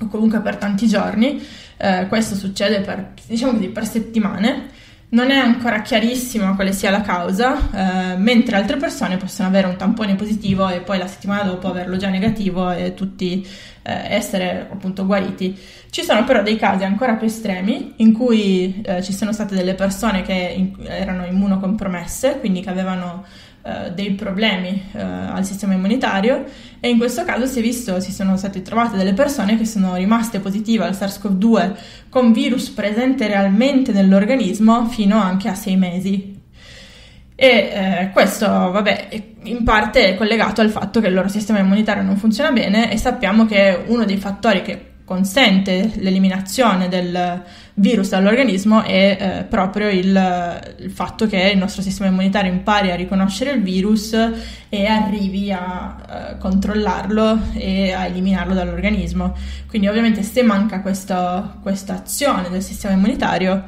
o comunque per tanti giorni, eh, questo succede per, diciamo così, per settimane, non è ancora chiarissimo quale sia la causa, eh, mentre altre persone possono avere un tampone positivo e poi la settimana dopo averlo già negativo e tutti eh, essere appunto guariti. Ci sono però dei casi ancora più estremi in cui eh, ci sono state delle persone che in- erano immunocompromesse, quindi che avevano eh, dei problemi eh, al sistema immunitario e in questo caso si è visto, si sono state trovate delle persone che sono rimaste positive al SARS-CoV-2 con virus presente realmente nell'organismo fino anche a sei mesi. E eh, questo, vabbè, in parte è collegato al fatto che il loro sistema immunitario non funziona bene e sappiamo che uno dei fattori che consente l'eliminazione del virus dall'organismo è eh, proprio il, il, fatto che il nostro sistema immunitario impari a riconoscere il virus e arrivi a eh, controllarlo e a eliminarlo dall'organismo. Quindi ovviamente se manca questa, azione del sistema immunitario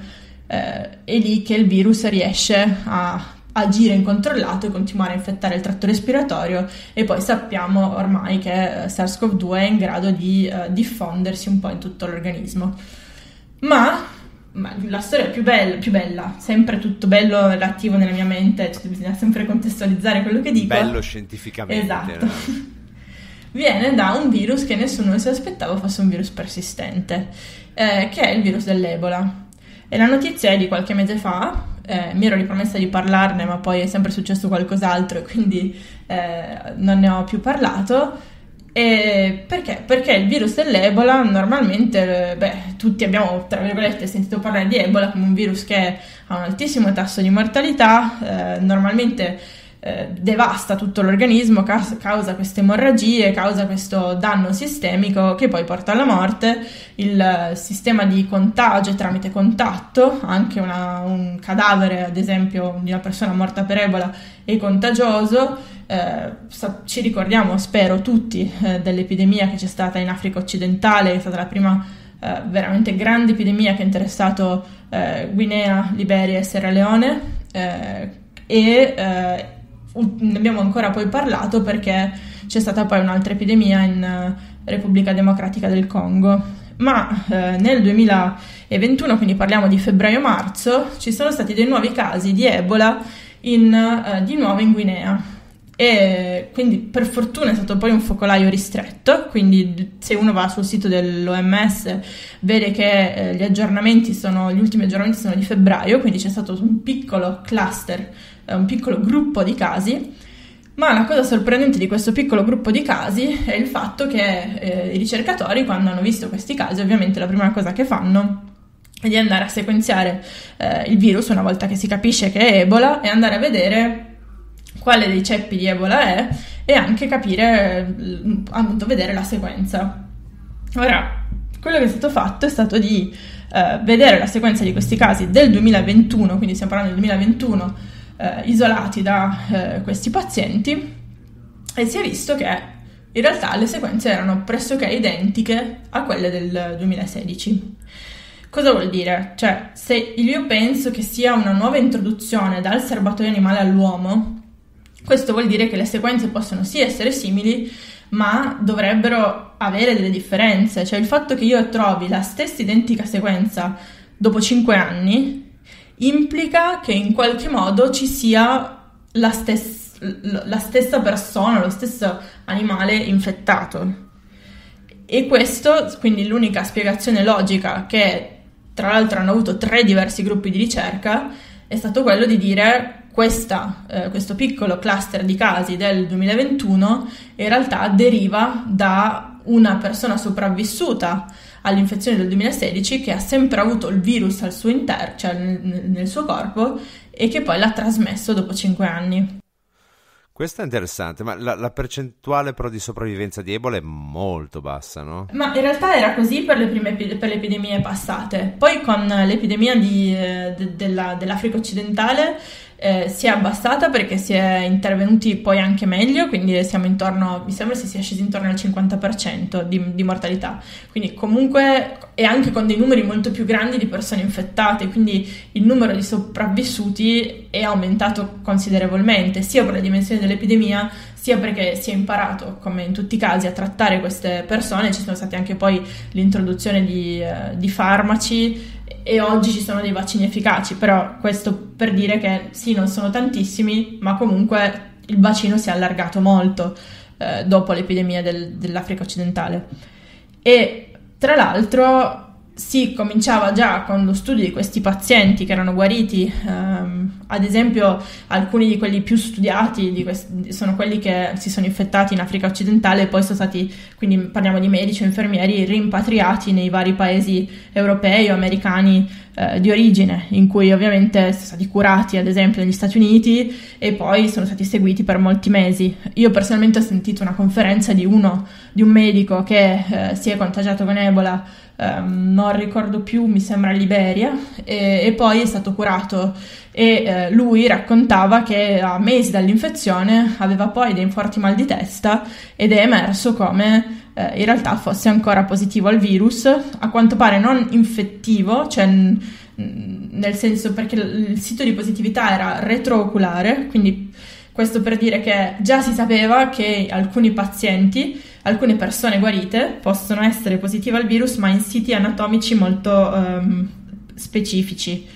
eh, è lì che il virus riesce a agire incontrollato e continuare a infettare il tratto respiratorio e poi sappiamo ormai che eh, SARS-CoV-2 è in grado di eh, diffondersi un po' in tutto l'organismo. Ma, ma la storia più bella, più bella, sempre tutto bello relativo nella mia mente, cioè bisogna sempre contestualizzare quello che dico. Bello scientificamente. Esatto. Viene da un virus che nessuno si aspettava fosse un virus persistente, eh, che è il virus dell'Ebola. E la notizia è di qualche mese fa, eh, mi ero ripromessa di parlarne ma poi è sempre successo qualcos'altro e quindi eh, non ne ho più parlato. E perché? Perché il virus dell'Ebola normalmente, eh, beh, tutti abbiamo, tra virgolette, sentito parlare di Ebola come un virus che ha un altissimo tasso di mortalità, eh, normalmente eh, devasta tutto l'organismo, causa queste emorragie, causa questo danno sistemico che poi porta alla morte, il sistema di contagio tramite contatto, anche una, un cadavere ad esempio di una persona morta per ebola è contagioso, eh, ci ricordiamo, spero tutti, eh, dell'epidemia che c'è stata in Africa occidentale, è stata la prima eh, veramente grande epidemia che ha interessato eh, Guinea, Liberia e Sierra Leone eh, e ne abbiamo ancora poi parlato perché c'è stata poi un'altra epidemia in eh, Repubblica Democratica del Congo. Ma eh, nel 2021, quindi parliamo di febbraio-marzo, ci sono stati dei nuovi casi di Ebola in, eh, di nuovo in Guinea. E quindi per fortuna è stato poi un focolaio ristretto, quindi se uno va sul sito dell'OMS vede che eh, gli aggiornamenti sono, gli ultimi aggiornamenti sono di febbraio, quindi c'è stato un piccolo cluster un piccolo gruppo di casi, ma la cosa sorprendente di questo piccolo gruppo di casi è il fatto che eh, i ricercatori, quando hanno visto questi casi, ovviamente la prima cosa che fanno è di andare a sequenziare eh, il virus una volta che si capisce che è Ebola e andare a vedere quale dei ceppi di Ebola è e anche capire, eh, appunto, vedere la sequenza. Ora, quello che è stato fatto è stato di eh, vedere la sequenza di questi casi del 2021, quindi stiamo parlando del 2021 eh, isolati da eh, questi pazienti e si è visto che in realtà le sequenze erano pressoché identiche a quelle del 2016. Cosa vuol dire? Cioè, se io penso che sia una nuova introduzione dal serbatoio animale all'uomo, questo vuol dire che le sequenze possono sì essere simili, ma dovrebbero avere delle differenze. Cioè, il fatto che io trovi la stessa identica sequenza dopo 5 anni implica che in qualche modo ci sia la, stes- la stessa persona, lo stesso animale infettato. E questo, quindi l'unica spiegazione logica che tra l'altro hanno avuto tre diversi gruppi di ricerca, è stato quello di dire questa, eh, questo piccolo cluster di casi del 2021 in realtà deriva da una persona sopravvissuta all'infezione del 2016 che ha sempre avuto il virus al suo interno, cioè nel, nel suo corpo, e che poi l'ha trasmesso dopo 5 anni. Questo è interessante, ma la, la, percentuale però di sopravvivenza di Ebola è molto bassa, no? Ma in realtà era così per le, prime, per le epidemie passate. Poi con l'epidemia di, eh, de, della, dell'Africa occidentale eh, si è abbassata perché si è intervenuti poi anche meglio, quindi siamo intorno, mi sembra si sia scesi intorno al 50% di, di, mortalità, quindi comunque e anche con dei numeri molto più grandi di persone infettate, quindi il numero di sopravvissuti è aumentato considerevolmente, sia per la dimensione dell'epidemia, sia perché si è imparato, come in tutti i casi, a trattare queste persone, ci sono state anche poi l'introduzione di, eh, di farmaci, e oggi ci sono dei vaccini efficaci, però questo per dire che sì, non sono tantissimi, ma comunque il bacino si è allargato molto eh, dopo l'epidemia del, dell'Africa occidentale. E tra l'altro si cominciava già con lo studio di questi pazienti che erano guariti, ehm, ad esempio alcuni di quelli più studiati questi, sono quelli che si sono infettati in Africa occidentale e poi sono stati, quindi parliamo di medici o infermieri, rimpatriati nei vari paesi europei o americani eh, di origine, in cui ovviamente sono stati curati ad esempio negli Stati Uniti e poi sono stati seguiti per molti mesi. Io personalmente ho sentito una conferenza di uno, di un medico che eh, si è contagiato con Ebola, ehm, non ricordo più, mi sembra Liberia, e, e poi è stato curato e eh, lui raccontava che a mesi dall'infezione aveva poi dei forti mal di testa ed è emerso come eh, in realtà fosse ancora positivo al virus, a quanto pare non infettivo, cioè n- nel senso perché l- il sito di positività era retrooculare, quindi questo per dire che già si sapeva che alcuni pazienti, alcune persone guarite possono essere positive al virus ma in siti anatomici molto ehm, specifici.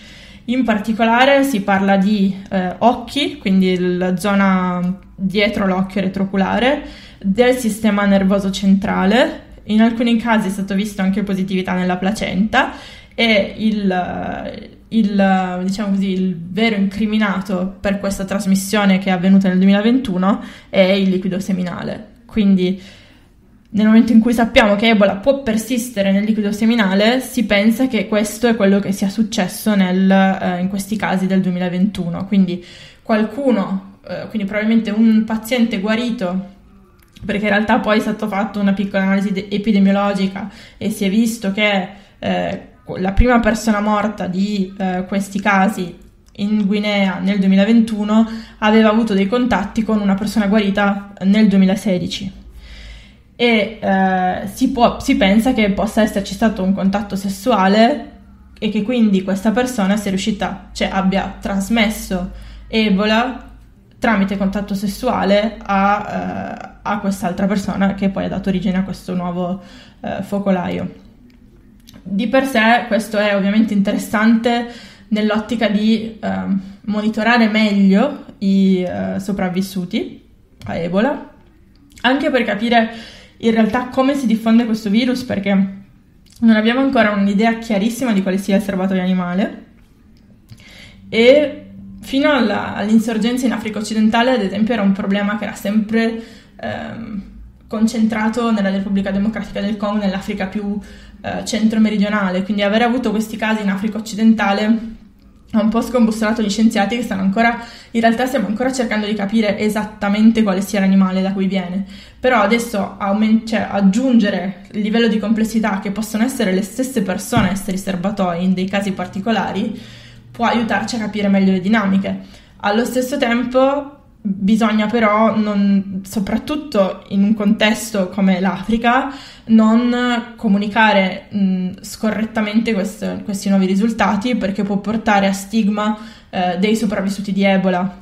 In particolare si parla di eh, occhi, quindi la zona dietro l'occhio retroculare, del sistema nervoso centrale, in alcuni casi è stato visto anche positività nella placenta e il, eh, il, eh, diciamo così, il vero incriminato per questa trasmissione che è avvenuta nel 2021 è il liquido seminale. Quindi nel momento in cui sappiamo che Ebola può persistere nel liquido seminale, si pensa che questo è quello che sia successo nel, eh, in questi casi del 2021. Quindi qualcuno, eh, quindi probabilmente un paziente guarito, perché in realtà poi è stata fatta una piccola analisi de- epidemiologica e si è visto che eh, la prima persona morta di eh, questi casi in Guinea nel 2021 aveva avuto dei contatti con una persona guarita nel 2016 e eh, si, può, si pensa che possa esserci stato un contatto sessuale e che quindi questa persona sia riuscita, cioè abbia trasmesso Ebola tramite contatto sessuale a, eh, a quest'altra persona che poi ha dato origine a questo nuovo eh, focolaio. Di per sé questo è ovviamente interessante nell'ottica di eh, monitorare meglio i eh, sopravvissuti a Ebola, anche per capire in realtà come si diffonde questo virus perché non abbiamo ancora un'idea chiarissima di quale sia il serbatoio animale e fino alla, all'insorgenza in Africa occidentale ad esempio era un problema che era sempre ehm, concentrato nella Repubblica Democratica del Congo, nell'Africa più eh, centro-meridionale, quindi aver avuto questi casi in Africa occidentale ha un po' scombussolato gli scienziati che stanno ancora, in realtà stiamo ancora cercando di capire esattamente quale sia l'animale da cui viene, però adesso aument- cioè, aggiungere il livello di complessità che possono essere le stesse persone a essere serbatoi in dei casi particolari può aiutarci a capire meglio le dinamiche. Allo stesso tempo Bisogna però, non, soprattutto in un contesto come l'Africa, non comunicare mh, scorrettamente quest- questi nuovi risultati perché può portare a stigma eh, dei sopravvissuti di Ebola.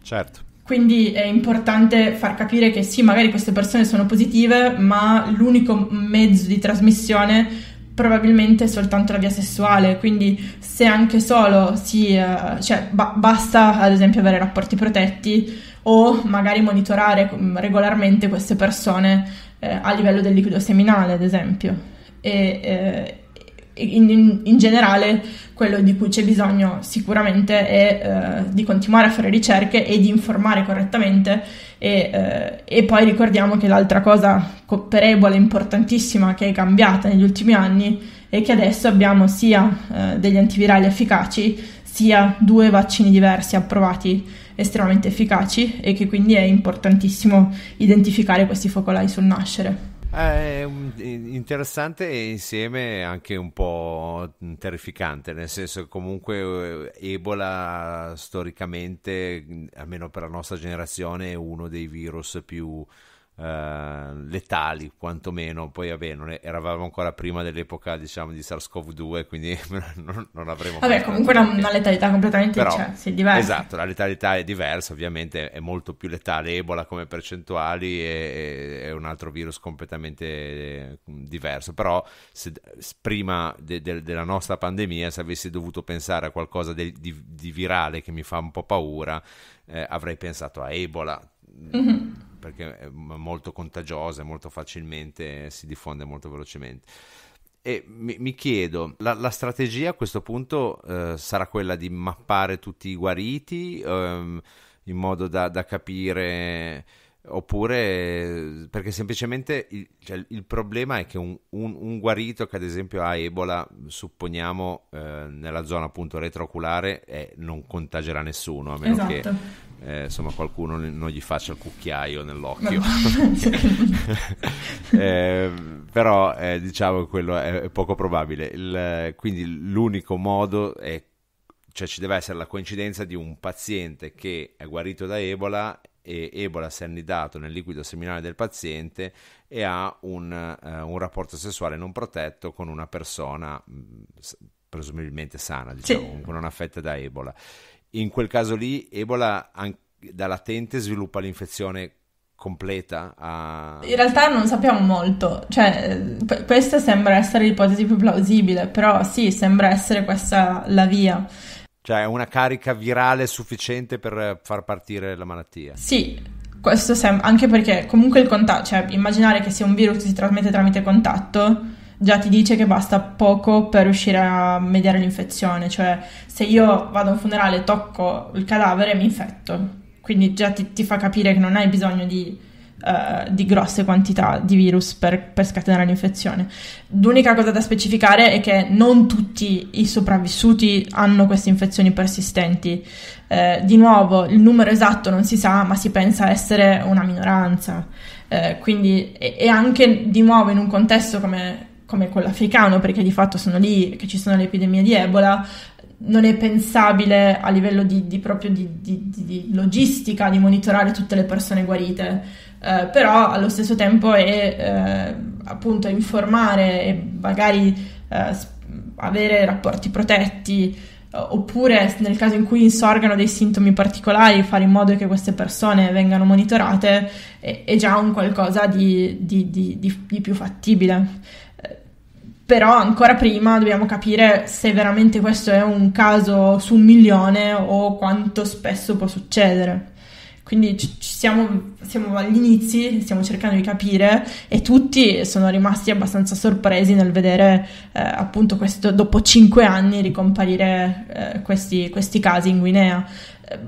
Certo. Quindi è importante far capire che sì, magari queste persone sono positive, ma l'unico mezzo di trasmissione probabilmente è soltanto la via sessuale, quindi se anche solo si, eh, cioè, ba- basta ad esempio avere rapporti protetti o magari monitorare mm, regolarmente queste persone eh, a livello del liquido seminale, ad esempio. E, eh, in, in, in, generale quello di cui c'è bisogno sicuramente è eh, di continuare a fare ricerche e di informare correttamente e, eh, e poi ricordiamo che l'altra cosa perevola importantissima che è cambiata negli ultimi anni è che adesso abbiamo sia eh, degli antivirali efficaci sia due vaccini diversi approvati estremamente efficaci e che quindi è importantissimo identificare questi focolai sul nascere. Eh, è interessante e insieme anche un po' terrificante, nel senso che comunque eh, Ebola storicamente, almeno per la nostra generazione, è uno dei virus più eh, letali quantomeno poi vabbè non è, eravamo ancora prima dell'epoca diciamo di SARS-CoV-2 quindi non, non avremo vabbè comunque una, una, letalità completamente Però, cioè, sì, diversa esatto la letalità è diversa ovviamente è molto più letale Ebola come percentuali è, è un altro virus completamente eh, diverso però se, prima de, de, della nostra pandemia se avessi dovuto pensare a qualcosa de, di, di, virale che mi fa un po' paura eh, avrei pensato a Ebola mm-hmm perché è molto contagiosa, molto facilmente si diffonde molto velocemente. E mi, mi chiedo, la, la, strategia a questo punto eh, sarà quella di mappare tutti i guariti ehm, in modo da, da capire oppure perché semplicemente il, cioè, il, problema è che un, un, un, guarito che ad esempio ha Ebola, supponiamo eh, nella zona appunto retrooculare, eh, non contagerà nessuno a meno esatto. che eh, insomma qualcuno non gli faccia il cucchiaio nell'occhio eh, però eh, diciamo che quello è poco probabile il, quindi l'unico modo è cioè ci deve essere la coincidenza di un paziente che è guarito da Ebola e Ebola si è annidato nel liquido seminale del paziente e ha un, eh, un rapporto sessuale non protetto con una persona mm, presumibilmente sana, diciamo, sì. non affetta da Ebola in quel caso lì Ebola da latente sviluppa l'infezione completa a... In realtà non sappiamo molto, cioè p- eh, questa sembra essere l'ipotesi più plausibile, però sì, sembra essere questa la via. Cioè una carica virale sufficiente per far partire la malattia. Sì, questo sem- anche perché comunque il contatto, cioè immaginare che se un virus si trasmette tramite contatto già ti dice che basta poco per riuscire a mediare l'infezione, cioè se io vado a un funerale e tocco il cadavere mi infetto, quindi già ti, ti fa capire che non hai bisogno di, uh, di grosse quantità di virus per, per, scatenare l'infezione. L'unica cosa da specificare è che non tutti i sopravvissuti hanno queste infezioni persistenti. Uh, di nuovo, il numero esatto non si sa, ma si pensa essere una minoranza. Uh, quindi, e, e anche di nuovo in un contesto come come quello africano, perché di fatto sono lì che ci sono le epidemie di Ebola, non è pensabile a livello di, di, di, di logistica di monitorare tutte le persone guarite, eh, però allo stesso tempo è eh, appunto informare e magari eh, avere rapporti protetti eh, oppure nel caso in cui insorgano dei sintomi particolari fare in modo che queste persone vengano monitorate è, è già un qualcosa di, di, di, di più fattibile però ancora prima dobbiamo capire se veramente questo è un caso su un milione o quanto spesso può succedere. Quindi ci siamo, siamo, agli inizi, stiamo cercando di capire e tutti sono rimasti abbastanza sorpresi nel vedere eh, appunto questo, dopo cinque anni ricomparire eh, questi, questi, casi in Guinea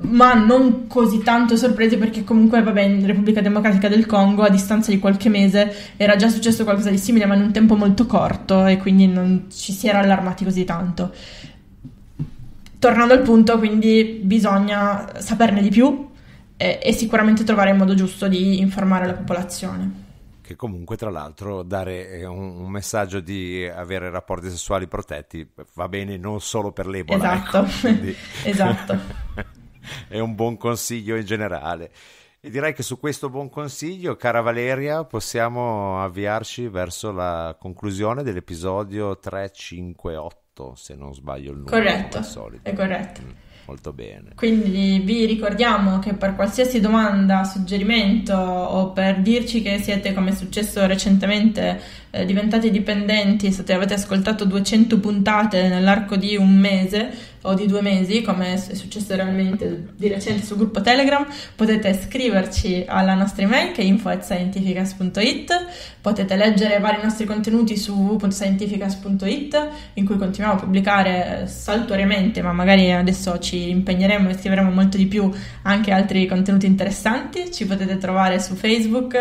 ma non così tanto sorpresi perché comunque vabbè in Repubblica Democratica del Congo a distanza di qualche mese era già successo qualcosa di simile ma in un tempo molto corto e quindi non ci si era allarmati così tanto. Tornando al punto, quindi bisogna saperne di più e, eh, e sicuramente trovare il modo giusto di informare la popolazione che comunque tra l'altro dare eh, un, messaggio di avere rapporti sessuali protetti va bene non solo per l'Ebola. Esatto, ecco, esatto. è un buon consiglio in generale. E direi che su questo buon consiglio, cara Valeria, possiamo avviarci verso la conclusione dell'episodio 358, se non sbaglio il numero. Corretto, è corretto. Mm, molto bene. Quindi vi ricordiamo che per qualsiasi domanda, suggerimento o per dirci che siete, come è successo recentemente, eh, diventati dipendenti, se avete ascoltato 200 puntate nell'arco di un mese, o di due mesi, come è successo realmente di recente sul gruppo Telegram, potete scriverci alla nostra email che è info.scientificas.it, potete leggere vari nostri contenuti su www.scientificas.it in cui continuiamo a pubblicare eh, saltuariamente, ma magari adesso ci impegneremo e scriveremo molto di più anche altri contenuti interessanti. Ci potete trovare su Facebook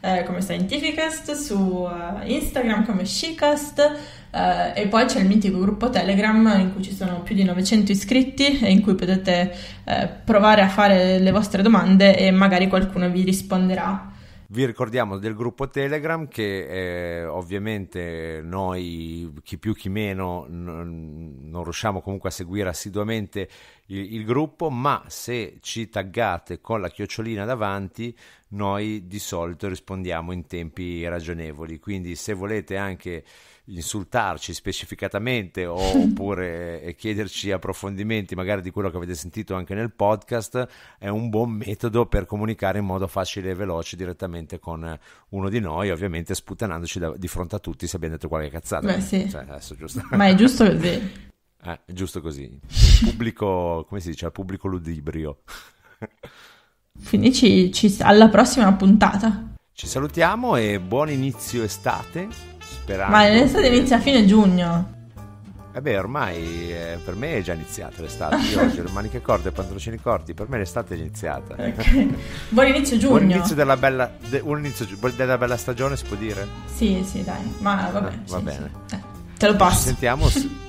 eh, come Scientificast, su eh, Instagram come Shecast Uh, e poi c'è il mitico gruppo Telegram in cui ci sono più di 900 iscritti e in cui potete uh, provare a fare le vostre domande e magari qualcuno vi risponderà. Vi ricordiamo del gruppo Telegram che eh, ovviamente noi, chi più chi meno, n- non riusciamo comunque a seguire assiduamente il, il, gruppo, ma se ci taggate con la chiocciolina davanti, noi di solito rispondiamo in tempi ragionevoli. Quindi se volete anche insultarci specificatamente oppure eh, chiederci approfondimenti magari di quello che avete sentito anche nel podcast è un buon metodo per comunicare in modo facile e veloce direttamente con uno di noi ovviamente sputtanandoci da, di fronte a tutti se abbiamo detto qualche cazzata Beh, sì. cioè, adesso, ma è giusto così eh, giusto così pubblico come si dice pubblico ludibrio quindi ci, ci, alla prossima puntata ci salutiamo e buon inizio estate sperando. Ma l'estate inizia a fine giugno. Vabbè, eh ormai eh, per me è già iniziata l'estate. Io oggi le maniche corte e corti. Per me l'estate è iniziata. Okay. Buon inizio giugno. Buon inizio, della bella, de, inizio della bella, stagione, si può dire? Sì, sì, dai. Ma vabbè, ah, va sì, bene. Sì. Eh, te lo passo. Ci sentiamo.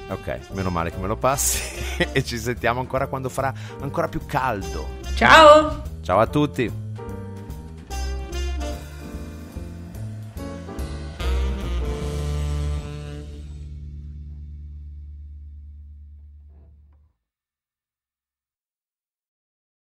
ok, meno male che me lo passi. e ci sentiamo ancora quando farà ancora più caldo. Ciao. Ciao a tutti.